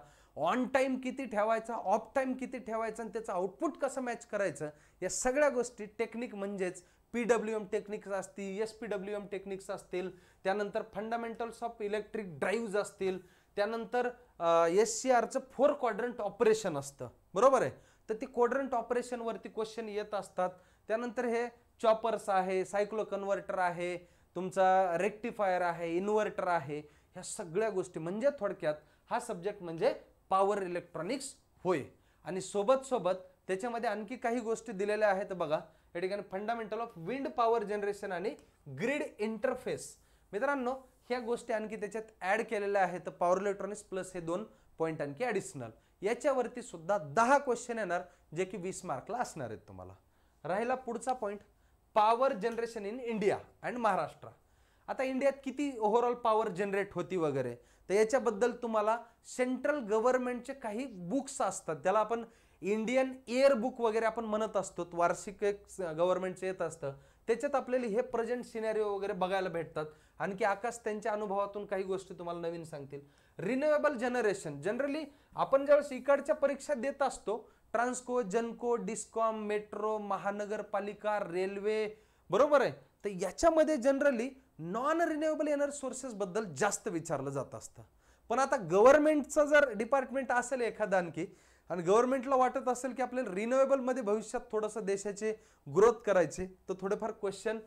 ऑन टाईम किती ठेवायचा ऑफ टाईम किती ठेवायचा आणि त्याचं आउटपुट कसं मॅच करायचं या सगळ्या गोष्टी टेक्निक म्हणजेच पी डब्ल्यू एम टेक्निक्स असतील S P W M techniques असतील त्यानंतर फंडामेंटल्स ऑफ इलेक्ट्रिक ड्राईव्ज असतील त्यानंतर एस सी आरचं फोर क्वाड्रंट ऑपरेशन असतं बरोबर आहे तर ती क्वाड्रंट ऑपरेशनवरती क्वेश्चन येत असतात त्यानंतर हे चॉपर्स आहे सायक्लो कन्व्हर्टर आहे तुमचा रेक्टिफायर आहे इन्व्हर्टर आहे ह्या सगळ्या गोष्टी म्हणजे थोडक्यात हा सब्जेक्ट म्हणजे पॉवर इलेक्ट्रॉनिक्स होय आणि सोबत सोबत त्याच्यामध्ये आणखी काही गोष्टी दिलेल्या आहेत बघा या ठिकाणी fundamental of wind power generation आणि ग्रीड इंटरफेस मित्रांनो ह्या गोष्टी आणखी त्याच्यात ॲड केलेल्या आहेत पॉवर इलेक्ट्रॉनिक्स प्लस हे दोन पॉईंट आणखी ॲडिशनल याच्यावरती सुद्धा दहा क्वेश्चन येणार जे की वीस मार्कला असणार आहेत तुम्हाला राहिला पुढचा point power generation in India and Maharashtra आता इंडियात किती ओव्हरऑल पॉवर जनरेट होती वगैरे तर याच्याबद्दल तुम्हाला सेंट्रल गव्हर्नमेंटचे काही बुक्स असतात त्याला आपण इंडियन एअर बुक वगैरे आपण म्हणत असतो वार्षिक एक गव्हर्नमेंटचं येत असतं त्याच्यात आपल्याला हे प्रेझेंट सिनेरिओ वगैरे बघायला भेटतात आणखी आकाश त्यांच्या अनुभवातून काही गोष्टी तुम्हाला नवीन सांगतील रिन्युएबल जनरेशन जनरली आपण ज्यावेळेस इकडच्या परीक्षा देत असतो ट्रान्सको जनको डिस्कॉम मेट्रो महानगरपालिका रेल्वे बरोबर आहे तर याच्यामध्ये जनरली नॉन रिन्युएबल एनर्जी बद्दल जास्त विचारलं जात असतं पण आता गव्हर्नमेंटचं जर डिपार्टमेंट असेल एखादा आणखी आणि गव्हर्नमेंटला वाटत असेल की आपल्याला रिन्युएबलमध्ये भविष्यात थोडंसं देशाचे ग्रोथ करायचे तर थोडेफार क्वेश्चन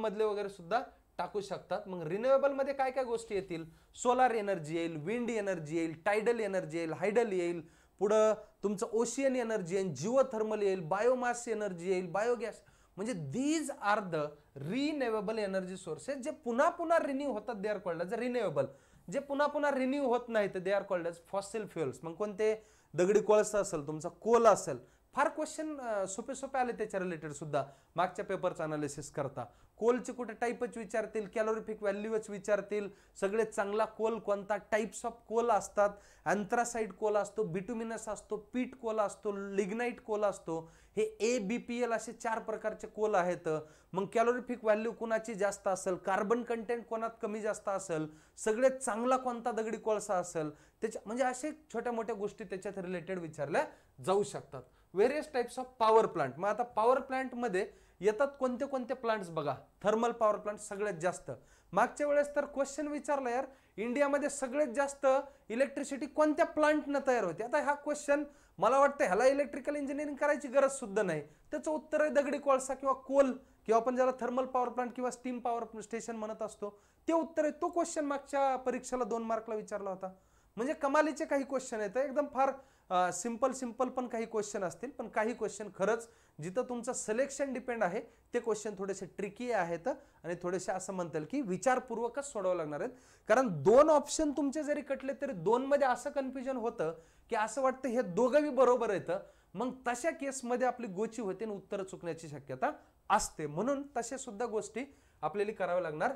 मधले वगैरे सुद्धा टाकू शकतात मग रिन्युएबलमध्ये काय काय गोष्टी येतील सोलार एनर्जी येईल विंड एनर्जी येईल टायडल एनर्जी येईल हायडल येईल पुढं तुमचं ओशियन एनर्जी येईल जिओ येईल बायोमास एनर्जी येईल बायोगॅस म्हणजे these are the renewable energy sources जे पुन्हा पुन्हा रिन्यू होतात they are called as renewable जे पुन्हा पुन्हा रिन्यू होत नाही तर they are called as fossil fuels मग कोणते दगडी कोळसा असेल तुमचा कोल असेल फार क्वेश्चन सोपे सोपे आले त्याच्या रिलेटेड सुद्धा मागच्या पेपरचं अनालिसिस करता कोलचे कुठे टाईपच विचारतील कॅलोरिफिक व्हॅल्यूच विचारतील सगळे चांगला कोल कोणता टाईप्स ऑफ कोल असतात अँथ्रासाईड कोल असतो बिटुमिनस असतो पीट कोल असतो लिग्नाईट कोल असतो हे ए बी पी एल असे चार प्रकारचे कोल आहेत मग कॅलोरिफिक व्हॅल्यू कोणाची जास्त असेल कार्बन कंटेंट कोणात कमी जास्त असेल सगळ्यात चांगला कोणता दगडी कोळसा असेल त्याच्या म्हणजे असे छोट्या मोठ्या गोष्टी त्याच्यात रिलेटेड विचारल्या जाऊ शकतात various types of power plant मग आता पॉवर प्लांटमध्ये येतात कोणते कोणते प्लांट्स बघा थर्मल पॉवर प्लांट सगळ्यात जास्त मागच्या वेळेस तर क्वेश्चन विचारला यार इंडियामध्ये सगळ्यात जास्त इलेक्ट्रिसिटी कोणत्या प्लांटनं तयार होते आता हा क्वेश्चन मला वाटतं ह्याला इलेक्ट्रिकल इंजिनिअरिंग करायची गरज सुद्धा नाही त्याचं उत्तर आहे दगडी कोळसा किंवा कोल किंवा आपण ज्याला थर्मल पॉवर प्लांट किंवा स्टीम पॉवर स्टेशन म्हणत असतो ते उत्तर आहे तो क्वेश्चन मागच्या परीक्षेला दोन मार्कला विचारला होता म्हणजे कमालीचे काही क्वेश्चन आहेत एकदम फार सिंपल सिंपल पण काही क्वेश्चन असतील पण काही क्वेश्चन खरंच जिथं तुमचं सिलेक्शन डिपेंड आहे ते क्वेश्चन थोडेसे ट्रिकी आहेत आणि थोडेसे असं म्हणतील की विचारपूर्वकच सोडावं लागणार आहेत कारण दोन ऑप्शन तुमचे जरी कटले तरी दोनमध्ये असं कन्फ्युजन होतं की असं वाटतं हे दोघंही बरोबर येतं मग तशा केसमध्ये आपली गोची होते आणि उत्तरं चुकण्याची शक्यता असते म्हणून तसे सुद्धा गोष्टी आपल्याला कराव्या लागणार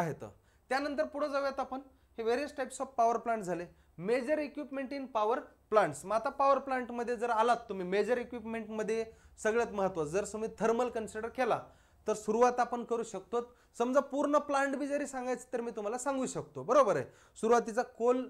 आहेत त्यानंतर पुढे जाऊयात आपण हे various types of power plant झाले major equipment in power plants मग आता पॉवर प्लांटमध्ये जर आलात तुम्ही मेजर इक्विपमेंटमध्ये सगळ्यात महत्त्वाचं जर तुम्ही थर्मल कन्सिडर केला तर सुरुवात आपण करू शकतो समजा पूर्ण प्लांट बी जरी सांगायचं तर मी तुम्हाला सांगू शकतो बरोबर आहे सुरुवातीचा कोल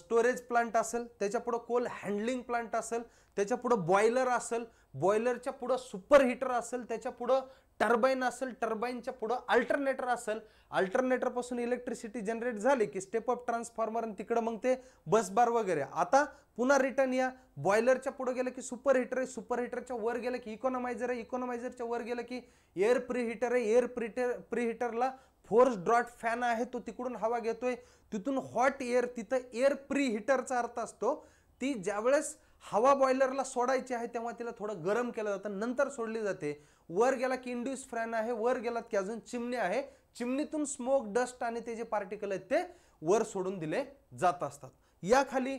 स्टोरेज प्लांट असेल त्याच्यापुढं कोल हँडलिंग प्लांट असेल त्याच्यापुढं बॉयलर असेल बॉयलरच्या पुढं सुपर हिटर असेल त्याच्यापुढं टर्बाईन असेल टर्बाईनच्या पुढं अल्टरनेटर असेल अल्टरनेटरपासून इलेक्ट्रिसिटी जनरेट झाली की स्टेप अप ट्रान्सफॉर्मर आणि तिकडं मग ते बसबार वगैरे आता पुन्हा रिटर्न या बॉयलरच्या पुढं गेलं की सुपर हिटर आहे सुपर हिटरच्या वर गेलं की इकॉनॉमायझर आहे इकॉनॉमायझरच्या वर गेलं की air preheater air preheater प्री हिटरला फोर्स ड्रॉट फॅन आहे तो तिकडून हवा घेतोय तिथून हॉट एअर तिथं एअर प्री हिटरचा अर्थ असतो ती ज्यावेळेस हवा बॉयलरला सोडायची आहे तेव्हा तिला थोडं गरम केलं जातं नंतर सोडली जाते वर गेला की इंड्यूस फॅन आहे वर गेलात की अजून चिमणी आहे चिमणीतून स्मोक डस्ट आणि ते जे पार्टिकल आहेत ते वर सोडून दिले जात असतात खाली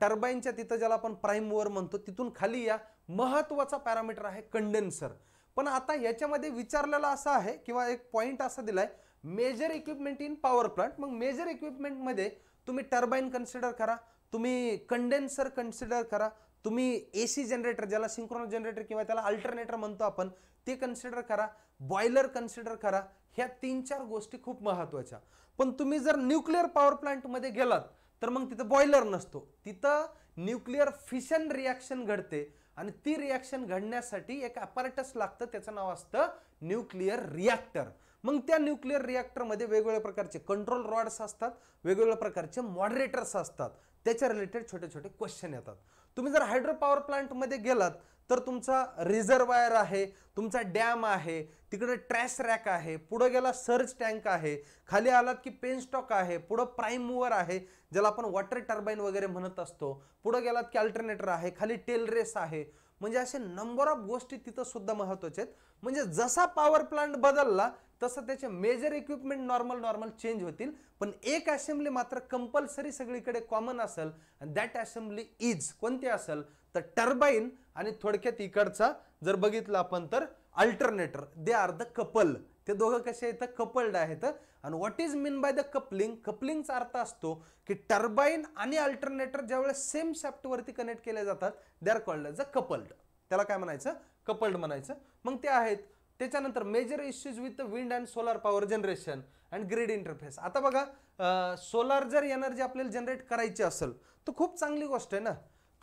टर्बाईनच्या तिथं ज्याला आपण प्राईम वर म्हणतो तिथून खाली या महत्त्वाचा पॅरामीटर आहे कंडेन्सर पण आता याच्यामध्ये विचारलेला असा आहे किंवा एक पॉईंट असा दिलाय major equipment in power plant मग मेजर इक्विपमेंटमध्ये तुम्ही टर्बाईन कन्सिडर करा तुम्ही कंडेन्सर कन्सिडर करा तुम्ही एसी जनरेटर ज्याला सिंक्रोनस जनरेटर किंवा त्याला अल्टरनेटर म्हणतो आपण ते कन्सिडर करा बॉयलर कन्सिडर करा ह्या तीन चार गोष्टी खूप महत्त्वाच्या पण तुम्ही जर न्यूक्लिअर पॉवर प्लांटमध्ये गेलात तर मग तिथं बॉयलर नसतो तिथं न्यूक्लिअर फिशन रिॲक्शन घडते आणि ती रिॲक्शन घडण्यासाठी एक अपॅरेटस लागतं त्याचं नाव असतं न्यूक्लिअर रिॲक्टर मग त्या न्यूक्लिअर रिॲक्टरमध्ये वेगवेगळ्या प्रकारचे कंट्रोल रॉड्स असतात वेगवेगळ्या प्रकारचे मॉडरेटर्स असतात त्याच्या रिलेटेड छोटे छोटे क्वेश्चन येतात तुम्ही जर हायड्रो पॉवर प्लांटमध्ये गेलात तर तुमचा रिझर्वायर आहे तुमचा डॅम आहे तिकडे ट्रॅश रॅक आहे पुढं गेला सर्ज टँक आहे खाली आलात की पेन स्टॉक आहे पुढं प्राईम मूवर आहे ज्याला आपण वॉटर टर्बाईन वगैरे म्हणत असतो पुढं गेलात की अल्टरनेटर आहे खाली टेल रेस आहे म्हणजे असे नंबर ऑफ गोष्टी तिथं सुद्धा महत्त्वाचे आहेत म्हणजे जसा पॉवर प्लांट बदलला तसं त्याचे major equipment normal normal change होतील पण एक असेंब्ली मात्र कंपल्सरी सगळीकडे कॉमन असेल दॅट असेंब्ली इज कोणती असेल तर टर्बाईन आणि थोडक्यात इकडचा जर बघितलं आपण तर alternator they are the couple ते दोघं कसे आहेत कपल्ड आहेत आणि what is mean by the coupling कपलिंगचा अर्थ असतो की टर्बाईन आणि अल्टरनेटर ज्यावेळेस सेम सॅफ्टवरती कनेक्ट केले जातात they are called as a coupled त्याला काय म्हणायचं कपल्ड म्हणायचं मग ते आहेत त्याच्यानंतर major issues with the wind and solar power generation and grid interface आता बघा सोलार जर एनर्जी आपल्याला जनरेट करायची असेल तर खूप चांगली गोष्ट आहे ना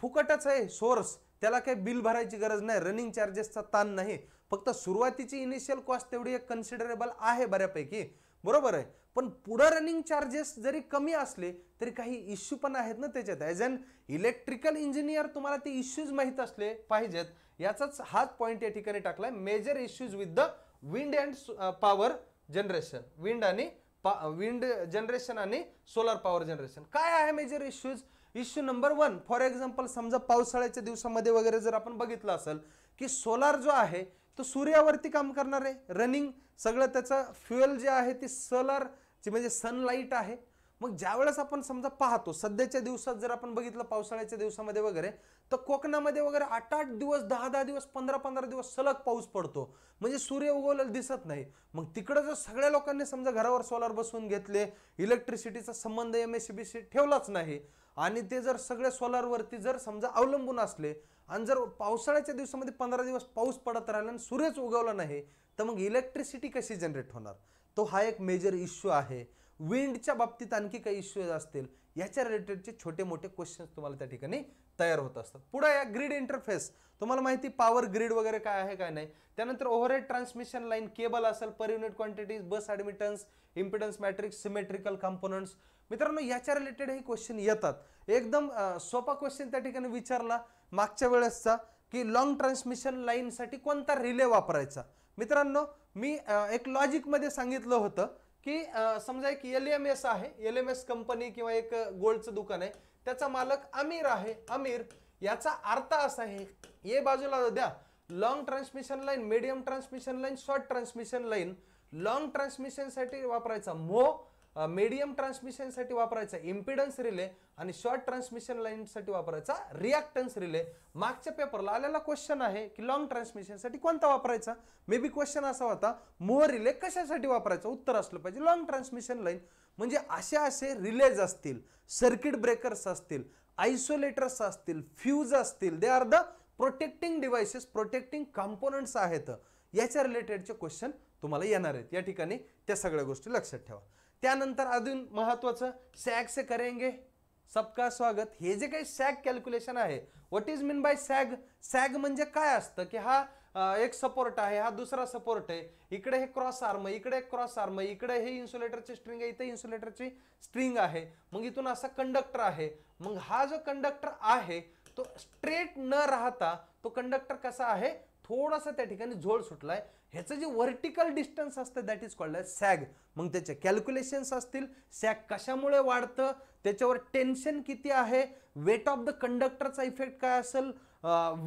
फुकटच आहे सोर्स त्याला काही बिल भरायची गरज नाही रनिंग चार्जेसचा ताण नाही फक्त सुरुवातीची इनिशियल कॉस्ट तेवढी एक कन्सिडरेबल आहे बऱ्यापैकी बरोबर आहे पण पुढं रनिंग चार्जेस जरी कमी असले तरी काही इश्यू पण आहेत ना त्याच्यात ॲज अन इलेक्ट्रिकल इंजिनियर तुम्हाला ते इश्यूज माहीत असले पाहिजेत याचाच हाच पॉईंट या ठिकाणी टाकला major issues with the wind and power generation wind आणि पा विंड जनरेशन आणि सोलर पॉवर जनरेशन काय आहे major issues issue number one for example समजा पावसाळ्याच्या दिवसामध्ये वगैरे जर आपण बघितलं असेल की सोलार जो आहे तो सूर्यावरती काम करणार आहे रनिंग सगळं त्याचं फ्युएल जे आहे ती सोलार म्हणजे सनलाईट आहे मग ज्यावेळेस आपण समजा पाहतो सध्याच्या दिवसात जर आपण बघितलं पावसाळ्याच्या दिवसामध्ये वगैरे तर कोकणामध्ये वगैरे आठ आठ दिवस दहा दहा दिवस पंधरा पंधरा दिवस सलग पाऊस पडतो म्हणजे सूर्य उगवलेला दिसत नाही मग तिकडं जर सगळ्या लोकांनी समजा घरावर सोलार बसवून घेतले इलेक्ट्रिसिटीचा संबंध M S C B C ठेवलाच नाही आणि ते जर सगळे सोलारवरती जर समजा अवलंबून असले आणि जर पावसाळ्याच्या दिवसामध्ये पंधरा दिवस पाऊस पडत राहिला आणि सूर्यच उगवला नाही तर मग इलेक्ट्रिसिटी कशी जनरेट होणार तो हा एक मेजर इश्यू आहे विंडच्या बाबतीत आणखी काही इश्यूज असतील याच्या रिलेटेडचे छोटे मोठे क्वेश्चन्स तुम्हाला त्या ठिकाणी तयार होत असतात पुढे या ग्रीड इंटरफेस तुम्हाला माहिती पॉवर ग्रीड वगैरे काय आहे काय नाही त्यानंतर ओव्हरहेड ट्रान्समिशन लाईन केबल असेल per unit quantities bus admittance impedance matrix symmetrical components मित्रांनो याच्या रिलेटेड हे क्वेश्चन येतात एकदम सोपा क्वेश्चन त्या ठिकाणी विचारला मागच्या वेळेसचा की लॉंग ट्रान्समिशन लाईनसाठी कोणता रिले वापरायचा मित्रांनो मी एक लॉजिकमध्ये सांगितलं होतं की समजा एक एल एम एस आहे एल एम एस कंपनी किंवा एक गोल्डचं दुकान आहे त्याचा मालक अमीर आहे अमीर याचा अर्थ असा आहे ये बाजूला द्या long transmission line medium transmission line short transmission line long ट्रान्समिशनसाठी वापरायचा मो मीडियम ट्रान्समिशनसाठी वापरायचा इम्पिडन्स रिले आणि शॉर्ट ट्रान्समिशन लाईनसाठी वापरायचा रिॲक्टन्स रिले मागच्या पेपरला आलेला क्वेश्चन आहे की लॉंग ट्रान्समिशनसाठी कोणता वापरायचा मे बी क्वेश्चन असा होता मोह रिले कशासाठी वापरायचा उत्तर असलं पाहिजे लॉंग ट्रान्समिशन लाईन म्हणजे असे असे रिलेज असतील सर्किट ब्रेकर्स असतील आयसोलेटर्स असतील फ्यूज असतील they are the protecting devices protecting components आहेत याच्या रिलेटेडचे क्वेश्चन तुम्हाला येणार आहेत या ठिकाणी त्या सगळ्या गोष्टी लक्षात ठेवा त्यानंतर अजून महत्त्वाचं सॅग से करेंगे सबका स्वागत हे जे काही सॅग कॅल्क्युलेशन आहे what is mean by sag sag म्हणजे काय असतं की हा एक सपोर्ट आहे हा दुसरा सपोर्ट आहे इकडे हे क्रॉस आर्म इकडे क्रॉस आर्म इकडे हे इन्सुलेटरची स्ट्रिंग आहे इथे इन्सुलेटरची स्ट्रिंग आहे मग इथून असा कंडक्टर आहे मग हा जो कंडक्टर आहे तो स्ट्रेट न राहता तो कंडक्टर कसा आहे थोडासा त्या ठिकाणी झोळ सुटलाय ह्याचं जे व्हर्टिकल डिस्टन्स असतं दॅट इज कॉल्ड सॅग मग त्याचे कॅल्क्युलेशन्स असतील सॅग कशामुळे वाढतं त्याच्यावर टेन्शन किती आहे वेट ऑफ द कंडक्टरचा इफेक्ट काय असेल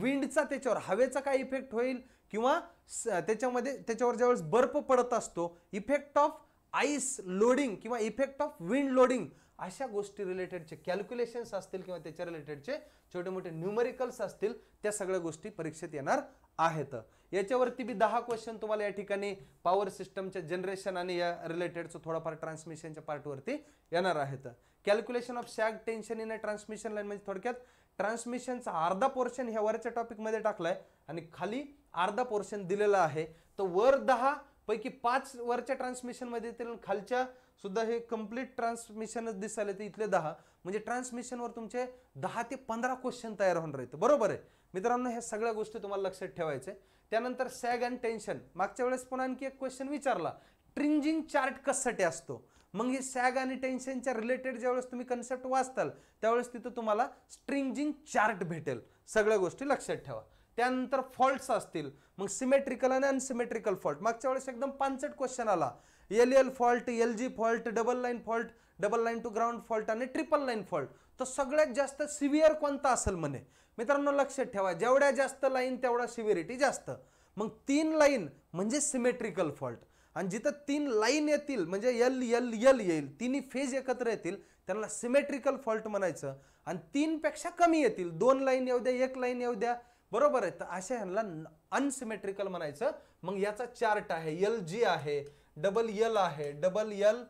विंडचा त्याच्यावर हवेचा काय इफेक्ट होईल किंवा त्याच्यामध्ये त्याच्यावर ज्यावेळेस बर्फ पडत असतो इफेक्ट ऑफ आईस लोडिंग किंवा इफेक्ट ऑफ विंड लोडिंग अशा गोष्टी रिलेटेडचे कॅल्क्युलेशन्स असतील किंवा त्याच्या रिलेटेडचे छोटे मोठे न्यूमरिकल्स असतील त्या सगळ्या गोष्टी परीक्षेत येणार आहेत याच्यावरती बी दहा क्वेश्चन तुम्हाला या ठिकाणी पॉवर सिस्टमच्या जनरेशन आणि या रिलेटेडचं थोडाफार ट्रान्समिशनच्या पार्टवरती येणार आहेत calculation of sag tension in a transmission line म्हणजे थोडक्यात ट्रान्समिशनचा अर्धा पोर्शन ह्या वरच्या टॉपिकमध्ये टाकलाय आणि खाली अर्धा पोर्शन दिलेला आहे तर वर दहा पैकी पाच वरच्या ट्रान्समिशनमध्ये येतील खालच्या सुद्धा हे कम्प्लीट ट्रान्समिशनच दिसायला ते इथले दहा म्हणजे ट्रान्समिशनवर तुमचे दहा ते पंधरा क्वेश्चन तयार होणार आहेत बरोबर आहे मित्रांनो ह्या सगळ्या गोष्टी तुम्हाला लक्षात ठेवायचे त्यानंतर सॅग अँड टेन्शन मागच्या वेळेस पुन्हा आणखी एक क्वेश्चन विचारला ट्रिंजिंग चार्ट कशासाठी असतो मग हे सॅग आणि टेन्शनच्या रिलेटेड ज्यावेळेस तुम्ही कन्सेप्ट वाचताल त्यावेळेस तिथं तुम्हाला स्ट्रिंजिंग चार्ट भेटेल सगळ्या गोष्टी लक्षात ठेवा त्यानंतर फॉल्ट्स असतील मग सिमेट्रिकल आणि अनसिमेट्रिकल फॉल्ट मागच्या वेळेस एकदम पानसट क्वेश्चन आला L L fault L G fault double line fault double line to ground fault आणि ट्रिपल लाईन फॉल्ट तर सगळ्यात जास्त सिव्हिअर कोणता असेल म्हणे मित्रांनो लक्षात ठेवा जेवढ्या जास्त लाईन तेवढा सिव्हिरिटी जास्त मग तीन लाईन म्हणजे सिमेट्रिकल फॉल्ट आणि जिथं तीन लाईन येतील म्हणजे यल यल यल येईल तिन्ही फेज एकत्र येतील त्यांना सिमेट्रिकल फॉल्ट म्हणायचं आणि तीनपेक्षा कमी येतील दोन लाईन येऊ द्या एक लाईन येऊ द्या बरोबर आहे तर अशा ह्यांना अनसिमेट्रिकल म्हणायचं मग याचा चार्ट आहे यल जी आहे डबल यल आहे डबल यल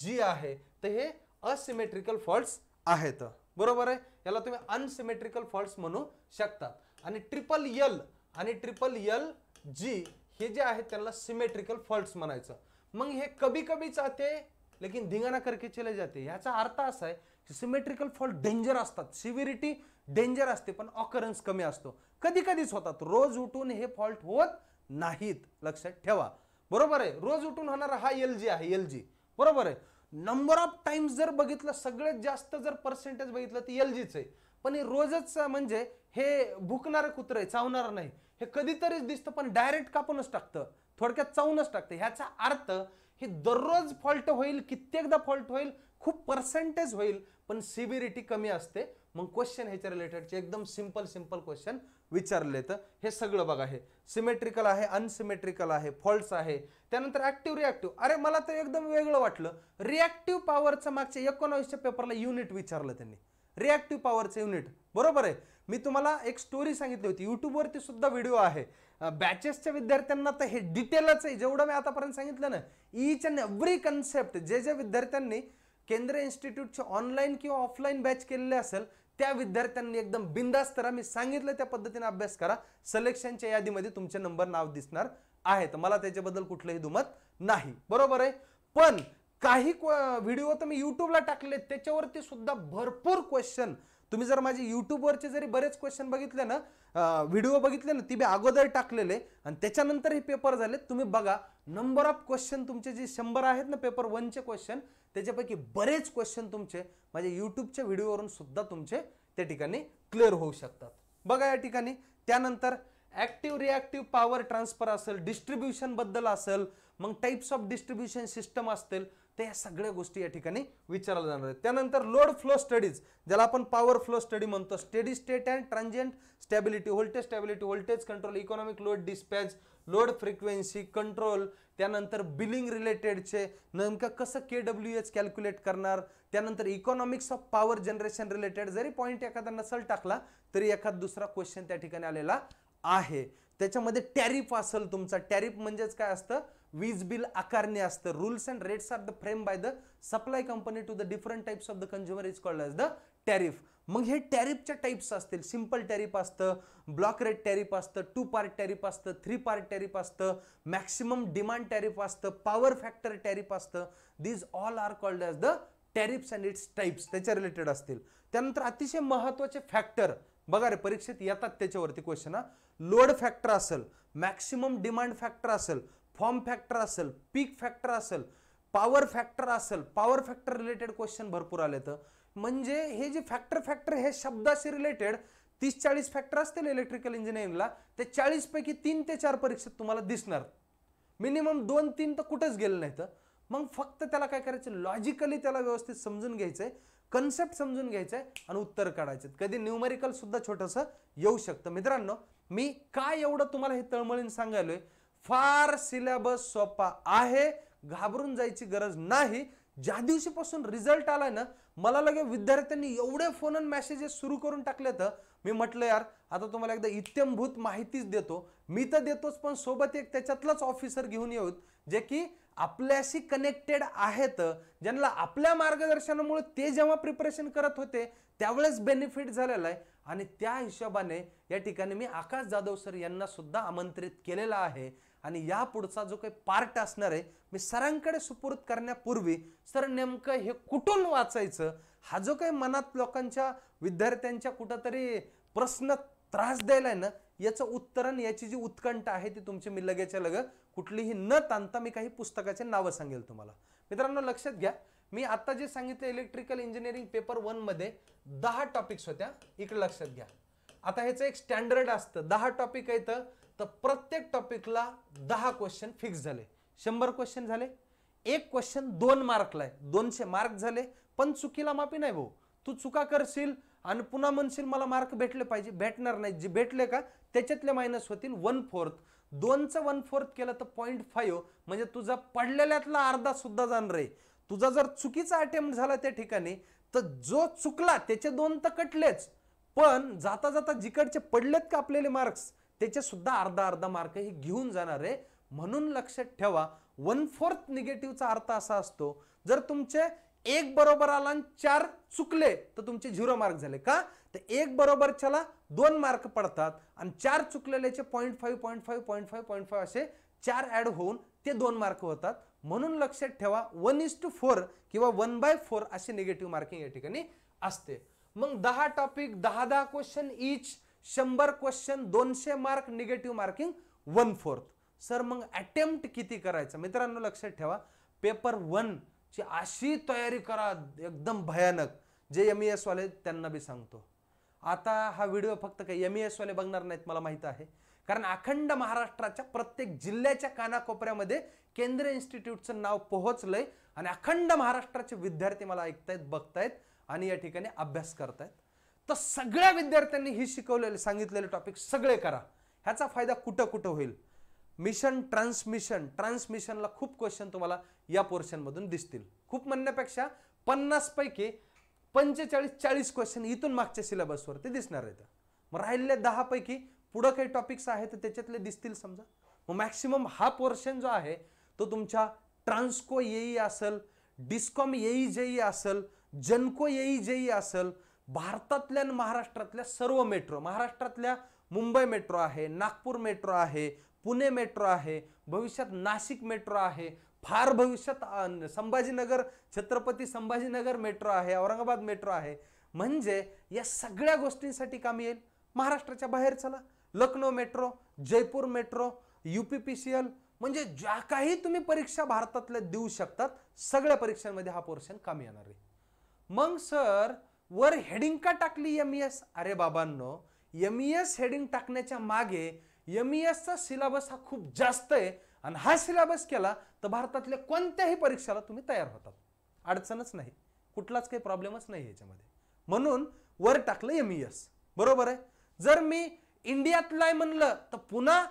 जी आहे तर हे असिमेट्रिकल फॉल्ट्स आहेत बरोबर आहे याला तुम्ही अनसिमेट्रिकल फॉल्ट्स म्हणू शकतात आणि ट्रिपल यल आणि ट्रिपल यल जी हे जे आहे त्याला सिमेट्रिकल फॉल्ट्स म्हणायचं मग हे कभी कभी चाहते लेकिन धिंगाणा करके चले जाते याचा अर्थ असा आहे की सिमेट्रिकल फॉल्ट डेंजर असतात सिव्हिरिटी डेंजर असते पण ऑकरन्स कमी असतो कधी कधीच होतात रोज उठून हे फॉल्ट होत नाहीत लक्षात ठेवा बरोबर आहे रोज उठून होणारा हा एल जी आहे एल जी बरोबर आहे नंबर ऑफ टाइम्स जर बघितलं सगळ्यात जास्त जर पर्सेंटेज बघितलं तर एल जीचं आहे पण रोजच म्हणजे हे भुकणारं कुत्र आहे चावणारं नाही हे कधीतरीच दिसतं पण डायरेक्ट कापूनच टाकतं थोडक्यात चावूनच टाकतं ह्याचा अर्थ हे दररोज फॉल्ट होईल कित्येकदा फॉल्ट होईल खूप पर्सेंटेज होईल पण सिव्हिरिटी कमी असते मग क्वेश्चन ह्याच्या रिलेटेडचे एकदम सिंपल सिंपल क्वेश्चन विचारले तर हे सगळं बघा हे सिमेट्रिकल आहे अनसिमेट्रिकल आहे फॉल्ट्स आहे त्यानंतर ऍक्टिव्ह रिॲक्टिव्ह अरे मला तर एकदम वेगळं वाटलं रिॲक्टिव्ह पॉवरचं मागच्या एकोणावीसच्या पेपरला युनिट विचारलं त्यांनी रिॲक्टिव्ह पॉवरचं युनिट बरोबर आहे मी तुम्हाला एक स्टोरी सांगितली होती यूट्यूबवरती सुद्धा व्हिडिओ आहे बॅचेसच्या विद्यार्थ्यांना तर हे डिटेलच आहे जेवढं मी आतापर्यंत सांगितलं ना ईच अँड एव्हरी कन्सेप्ट जे जे विद्यार्थ्यांनी केंद्र इन्स्टिट्यूटचे ऑनलाईन किंवा ऑफलाईन बॅच केलेले असेल त्या विद्यार्थ्यांनी एकदम बिंदास्त करा मी सांगितलं त्या पद्धतीने अभ्यास करा सलेक्शनच्या यादीमध्ये तुमचे नंबर नाव दिसणार आहेत मला त्याच्याबद्दल कुठलंही दुमत नाही बरोबर आहे पण काही व्हिडिओ तर मी युट्यूबला टाकले त्याच्यावरती सुद्धा भरपूर क्वेश्चन तुम्ही जर माझे युट्यूबवरचे जरी बरेच क्वेश्चन बघितले ना व्हिडिओ बघितले ना ती बी अगोदर टाकलेले आणि त्याच्यानंतर हे पेपर झाले तुम्ही बघा नंबर ऑफ क्वेश्चन तुमचे जे शंभर आहेत ना पेपर वनचे क्वेश्चन त्याच्यापैकी बरेच क्वेश्चन तुमचे माझ्या यूट्यूबच्या व्हिडिओवरून सुद्धा तुमचे त्या ठिकाणी क्लिअर होऊ शकतात बघा या ठिकाणी त्यानंतर ॲक्टिव्ह रिॲक्टिव्ह पॉवर ट्रान्सफर असेल डिस्ट्रीब्युशनबद्दल असेल मग टाईप्स ऑफ डिस्ट्रीब्युशन सिस्टम असतील तर या सगळ्या गोष्टी या ठिकाणी विचारल्या जाणार आहेत त्यानंतर लोड फ्लो स्टडीज ज्याला आपण पॉवर फ्लो स्टडी म्हणतो study state and transient stability voltage stability voltage control economic load dispatch load frequency control त्यानंतर बिलिंग रिलेटेडचे नेमकं कसं के डब्ल्यू एच कॅल्क्युलेट करणार त्यानंतर economics of power generation related जरी पॉईंट एखादा नसल टाकला तरी एखादा दुसरा क्वेश्चन त्या ठिकाणी आलेला आहे त्याच्यामध्ये टॅरिफ असेल तुमचा टॅरिफ म्हणजेच काय असतं वीज बिल आकारणी असतं rules and rates are the frame by the supply company to the different types of the consumer is called as the tariff मग हे टॅरिफच्या टाईप्स असतील सिम्पल टॅरिफ असतं ब्लॉक रेट टॅरिफ असतं टू पार्ट टॅरिफ असतं three part tariff असतं maximum demand tariff असतं power factor tariff असतं these all are called as the tariffs and its types त्याच्या रिलेटेड असतील त्यानंतर अतिशय महत्त्वाचे फॅक्टर बघा रे परीक्षेत येतात त्याच्यावरती क्वेश्चन हा लोड फॅक्टर असेल मॅक्सिमम डिमांड फॅक्टर असेल फॉर्म फॅक्टर असेल पीक फॅक्टर असेल पॉवर फॅक्टर असेल पॉवर फॅक्टर रिलेटेड क्वेश्चन भरपूर आले तर म्हणजे हे जे फॅक्टर फॅक्टर हे शब्दाशी रिलेटेड तीस चाळीस फॅक्टर असतील इलेक्ट्रिकल इंजिनिअरिंगला ते चाळीसपैकी तीन ते चार परीक्षेत तुम्हाला दिसणार मिनिमम दोन तीन तर कुठंच गेलं नाही तर मग फक्त त्याला काय करायचं लॉजिकली त्याला व्यवस्थित समजून घ्यायचं आहे कन्सेप्ट समजून घ्यायचं आहे आणि उत्तर काढायचं कधी सुद्धा छोटंसं येऊ शकतं मित्रांनो मी काय एवढं तुम्हाला हे तळमळीन सांगायलोय फार सिलेबस सोपा आहे घाबरून जायची गरज नाही ज्या दिवशीपासून रिझल्ट आलाय ना मला लगे विद्यार्थ्यांनी एवढे फोन आणि मेसेजेस सुरू करून टाकले तर मी म्हटलं यार आता तुम्हाला एकदा इत्यमभूत माहितीच देतो मी तर देतोच पण सोबत एक त्याच्यातलाच ऑफिसर घेऊन येऊत जे की आपल्याशी कनेक्टेड आहेत ज्यांना आपल्या मार्गदर्शनामुळे ते जेव्हा प्रिपरेशन करत होते त्यावेळेस बेनिफिट झालेलं आहे आणि त्या हिशोबाने या ठिकाणी मी आकाश जाधव सर यांना सुद्धा आमंत्रित केलेला आहे आणि या पुढचा जो काही पार्ट असणार आहे मी सरांकडे सुपूर्द करण्यापूर्वी सर नेमकं हे कुठून वाचायचं हा जो काही मनात लोकांच्या विद्यार्थ्यांच्या कुठंतरी प्रश्न त्रास द्यायला आहे ना याचं उत्तर याची जी उत्कंठा आहे ती तुमची मी लगेच्या लगे कुठलीही न ताणता मी काही पुस्तकाचे नावं सांगेल तुम्हाला मित्रांनो लक्षात घ्या मी आता जे सांगितलं इलेक्ट्रिकल इंजिनिअरिंग पेपर मध्ये दहा टॉपिक्स होत्या इकडे लक्षात घ्या आता ह्याचं एक स्टँडर्ड असतं दहा टॉपिक आहे तर तर प्रत्येक टॉपिकला दहा क्वेश्चन फिक्स झाले शंभर क्वेश्चन झाले एक क्वेश्चन दोन मार्कला आहे दोनशे मार्क झाले पण चुकीला माफी नाही भाऊ तू चुका करशील आणि पुन्हा म्हणशील मला मार्क भेटले पाहिजे भेटणार नाही जे भेटले का त्याच्यातले मायनस होतील वन फोर्थ दोनचं वन फोर्थ केलं तर पॉईंट फाईव्ह हो. म्हणजे तुझा पडलेल्यातला अर्धा सुद्धा जाणार आहे तुझा जर चुकीचा अटेम्प्ट झाला त्या ठिकाणी तर जो चुकला त्याचे दोन तर कटलेच पण जाता जाता जिकडचे पडलेत का आपलेले मार्क्स त्याचेसुद्धा अर्धा अर्धा मार्क हे घेऊन जाणार आहे म्हणून लक्षात ठेवा वन फोर्थ निगेटिव्हचा अर्थ असा असतो जर तुमचे एक बरोबर आला आणि चार चुकले तर तुमचे झिरो मार्क झाले का तर एक चला दोन मार्क पडतात आणि चार चुकलेल्याचे point five point five point five point five असे चार ॲड होऊन ते दोन मार्क होतात म्हणून लक्षात ठेवा वन इज टू फोर किंवा वन बाय फोर असे निगेटिव्ह मार्किंग या ठिकाणी असते मग दहा टॉपिक दहा दहा क्वेश्चन इच शंभर क्वेश्चन दोनशे mark negative marking one fourth sir मग अटेम्प्ट किती करायचं मित्रांनो लक्षात ठेवा पेपर वनची अशी तयारी करा एकदम भयानक जे एम ई एसवाले त्यांना बी सांगतो आता हा व्हिडिओ फक्त काही एम ई e एसवाले बघणार नाहीत मला माहीत आहे कारण अखंड महाराष्ट्राच्या प्रत्येक जिल्ह्याच्या कानाकोपऱ्यामध्ये केंद्रीय इन्स्टिट्यूटचं नाव पोहोचलंय आणि अखंड महाराष्ट्राचे विद्यार्थी मला ऐकतायत बघतायत आणि या ठिकाणी अभ्यास करतायत तर सगळ्या विद्यार्थ्यांनी ही शिकवलेले सांगितलेले टॉपिक सगळे करा ह्याचा फायदा कुठं कुठं होईल मिशन ट्रान्समिशन ट्रान्समिशनला खूप क्वेश्चन तुम्हाला या पोर्शनमधून दिसतील खूप म्हणण्यापेक्षा पन्नासपैकी पंचेचाळीस चाळीस क्वेश्चन इथून मागच्या सिलेबसवर ते दिसणार आहेत मग राहिलेल्या दहापैकी पुढं काही टॉपिक्स आहेत तर त्याच्यातले दिसतील समजा मग मॅक्सिमम हा पोर्शन जो आहे तो तुमच्या ट्रान्सको येई असेल डिस्कॉम येई जेई असेल जनको येई जेई असेल भारतातल्या आणि महाराष्ट्रातल्या सर्व मेट्रो महाराष्ट्रातल्या मुंबई मेट्रो आहे नागपूर मेट्रो आहे पुणे मेट्रो आहे भविष्यात नाशिक मेट्रो आहे फार भविष्यात संभाजीनगर छत्रपती संभाजीनगर मेट्रो आहे औरंगाबाद मेट्रो आहे म्हणजे या सगळ्या गोष्टींसाठी काम येईल महाराष्ट्राच्या बाहेर चला Lucknow metro Jaipur metro U P P C L म्हणजे ज्या काही तुम्ही परीक्षा भारतातल्या देऊ शकतात सगळ्या परीक्षांमध्ये हा पोर्शन कामी येणार आहे मग सर वर हेडिंग का टाकली एम एस e अरे बाबांनो एम एस हेडिंग टाकण्याच्या मागे एम एसचा सिलेबस हा खूप जास्त आहे आणि हा सिलेबस केला तर भारतातल्या कोणत्याही परीक्षेला तुम्ही तयार होतात अडचणच नाही कुठलाच काही प्रॉब्लेमच नाही याच्यामध्ये म्हणून वर टाकलं एम एस e बरोबर आहे जर मी इंडियातलाय म्हणलं तर पुन्हा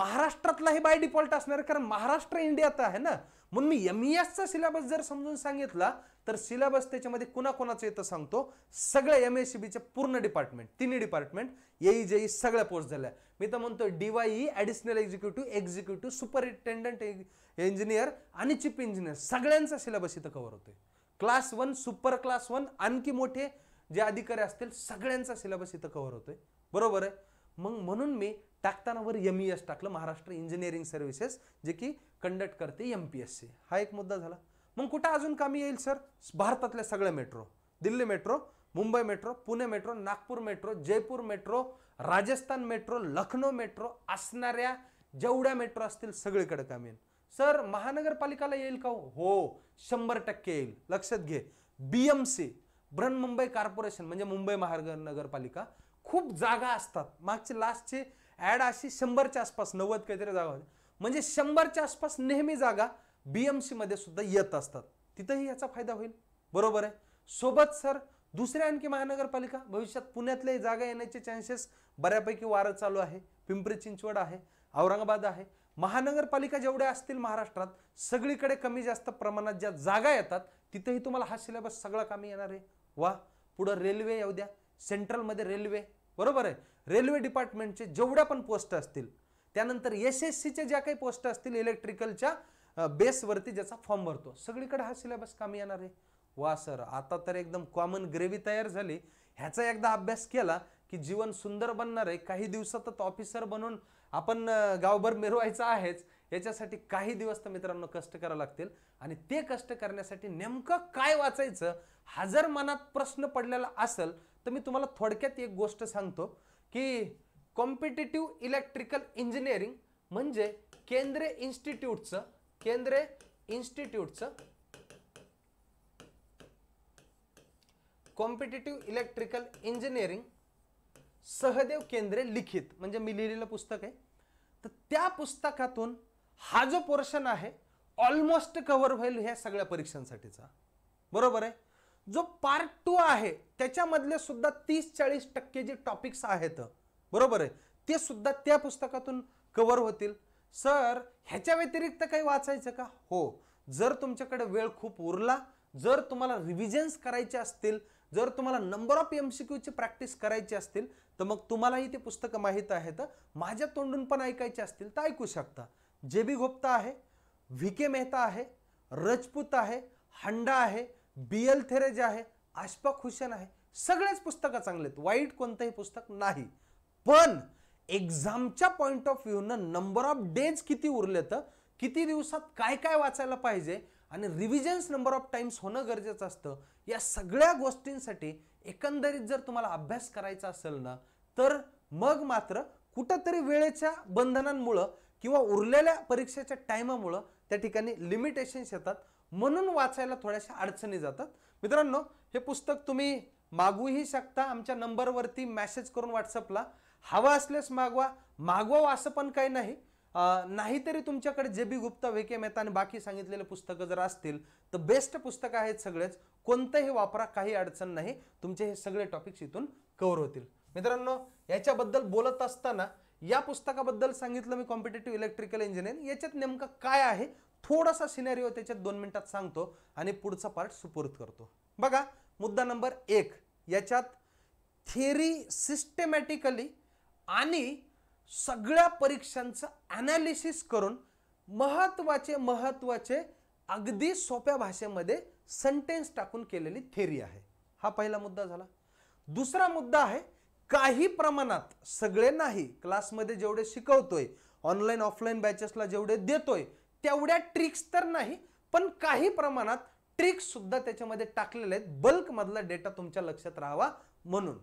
महाराष्ट्रातलाही बाय डिफॉल्ट असणार कारण महाराष्ट्र इंडियात आहे ना म्हणून मी एम ई एसचा सिलेबस जर समजून सांगितला तर सिलेबस त्याच्यामध्ये कुणाकुणाचं येतं सांगतो सगळ्या एम एस सी पूर्ण डिपार्टमेंट तिन्ही डिपार्टमेंट येई जेई सगळ्या पोस्ट झाल्या मी तर म्हणतो D Y E additional executive executive superintendent engineer आणि चीफ इंजिनियर सगळ्यांचा सिलेबस इथं कव्हर होतोय class one super class one आणखी मोठे जे अधिकारी असतील सगळ्यांचा सिलेबस इथं कव्हर होतोय बरोबर आहे मग म्हणून मी टाकताना वर एम ई एस टाकलं महाराष्ट्र इंजिनिअरिंग सर्व्हिसेस जे की कंडक्ट करते एम पी एस सी हा एक मुद्दा झाला मग कुठं अजून कामी येईल सर भारतातल्या सगळ्या metro Delhi metro Mumbai metro Pune metro Nagpur metro Jaipur metro Rajasthan metro Lucknow metro असणाऱ्या जेवढ्या मेट्रो असतील सगळीकडे काम येईल सर महानगरपालिकाला येईल का हो? हो शंभर टक्के येईल लक्षात घे B M C Mumbai corporation म्हणजे मुंबई महानगरपालिका खूप जागा असतात मागचे लास्टचे ॲड अशी शंभरच्या आसपास नव्वद काहीतरी जागा होते म्हणजे शंभरच्या आसपास नेहमी जागा बी एम सीमध्ये सुद्धा येत असतात तिथंही याचा फायदा होईल बरोबर आहे सोबत सर दुसऱ्या आणखी महानगरपालिका भविष्यात पुण्यातल्याही जागा येण्याचे चान्सेस बऱ्यापैकी वारं चालू आहे पिंपरी चिंचवड आहे औरंगाबाद आहे महानगरपालिका जेवढ्या असतील महाराष्ट्रात सगळीकडे कमी जास्त प्रमाणात ज्या जागा येतात तिथंही तुम्हाला हा सिलेबस सगळा कामी येणार आहे वा पुढं रेल्वे येऊ द्या सेंट्रलमध्ये रेल्वे बरोबर आहे रेल्वे डिपार्टमेंटचे जेवढ्या पण पोस्ट असतील त्यानंतर एस एस सीचे ज्या काही पोस्ट असतील इलेक्ट्रिकलच्या बेसवरती ज्याचा फॉर्म भरतो सगळीकडे हा सिलेबस काम येणार आहे वा सर आता तर एकदम कॉमन ग्रेव्ही तयार झाली ह्याचा एकदा अभ्यास केला की जीवन सुंदर बनणार आहे काही दिवसातच ऑफिसर बनून आपण गावभर मिरवायचं आहेच याच्यासाठी काही दिवस तर मित्रांनो कष्ट करावं लागतील आणि ते कष्ट करण्यासाठी नेमकं काय वाचायचं हा जर मनात प्रश्न पडलेला असेल तर मी तुम्हाला थोडक्यात एक गोष्ट सांगतो की कॉम्पिटेटिव्ह इलेक्ट्रिकल इंजिनिअरिंग म्हणजे केंद्रे इन्स्टिट्यूटचं केंद्रे इन्स्टिट्यूटचं competitive electrical engineering Sahdev Kendre लिखित म्हणजे मी लिहिलेलं पुस्तक आहे तर त्या पुस्तकातून हा जो पोर्शन आहे ऑलमोस्ट कव्हर होईल ह्या सगळ्या परीक्षांसाठीचा बरोबर आहे जो पार्ट टू आहे त्याच्यामधले सुद्धा तीस चाळीस टक्के जे टॉपिक्स आहेत बरोबर आहे ते सुद्धा त्या पुस्तकातून कव्हर होतील सर ह्याच्या व्यतिरिक्त काही वाचायचं का हो जर तुमच्याकडे वेळ खूप उरला जर तुम्हाला रिव्हिजन्स करायचे असतील जर तुम्हाला नंबर ऑफ एम सी क्यूची प्रॅक्टिस करायची असतील तर मग तुम्हालाही ते पुस्तकं माहीत आहेत माझ्या तोंडून पण ऐकायचे असतील तर ऐकू शकता जे बी गुप्ता आहे व्ही के मेहता आहे रजपूत आहे हंडा आहे बी एल थेरे जे आहे आशफाक हुसेन आहे सगळेच पुस्तकं चांगले आहेत वाईट कोणतंही पुस्तक नाही पण एक्झामच्या पॉईंट ऑफ व्ह्यूनं नंबर ऑफ डेज किती उरलेत किती दिवसात काय काय वाचायला पाहिजे आणि रिव्हिजन्स नंबर ऑफ टाइम्स होणं गरजेचं असतं या सगळ्या गोष्टींसाठी एकंदरीत जर तुम्हाला अभ्यास करायचा असेल ना तर मग मात्र कुठंतरी वेळेच्या बंधनांमुळं किंवा उरलेल्या परीक्षेच्या टायमामुळं त्या ठिकाणी लिमिटेशन्स येतात म्हणून वाचायला थोड्याशा अडचणी जातात मित्रांनो हे पुस्तक तुम्ही मागूही शकता आमच्या नंबरवरती मॅसेज करून व्हॉट्सअपला हवा असल्यास मागवा मागवा असं पण काही नाही नाहीतरी तुमच्याकडे जे बी गुप्ता वेके मेहता आणि बाकी सांगितलेले पुस्तकं जर असतील तर बेस्ट पुस्तकं आहेत सगळेच कोणतंही वापरा काही अडचण नाही तुमचे हे सगळे टॉपिक्स इथून कव्हर होतील मित्रांनो याच्याबद्दल बोलत असताना या पुस्तकाबद्दल सांगितलं मी कॉम्पिटेटिव्ह इलेक्ट्रिकल इंजिनिअरिंग याच्यात नेमकं काय आहे थोडासा सिनेरिओ त्याच्यात दोन मिनिटात सांगतो आणि पुढचा पार्ट सुपूर्द करतो बघा मुद्दा नंबर एक याच्यात थेरी सिस्टमॅटिकली आणि सगळ्या परीक्षांचं ॲनालिसिस करून महत्त्वाचे महत्त्वाचे अगदी सोप्या भाषेमध्ये सेंटेन्स टाकून केलेली थेरी आहे हा पहिला मुद्दा झाला दुसरा मुद्दा आहे काही प्रमाणात सगळे नाही क्लासमध्ये जेवढे शिकवतोय ऑनलाईन ऑफलाईन बॅचेसला जेवढे देतोय तेवढ्या ट्रिक्स तर नाही पण काही प्रमाणात ट्रिक्स सुद्धा त्याच्यामध्ये टाकलेले आहेत बल्कमधला डेटा तुमच्या लक्षात राहावा म्हणून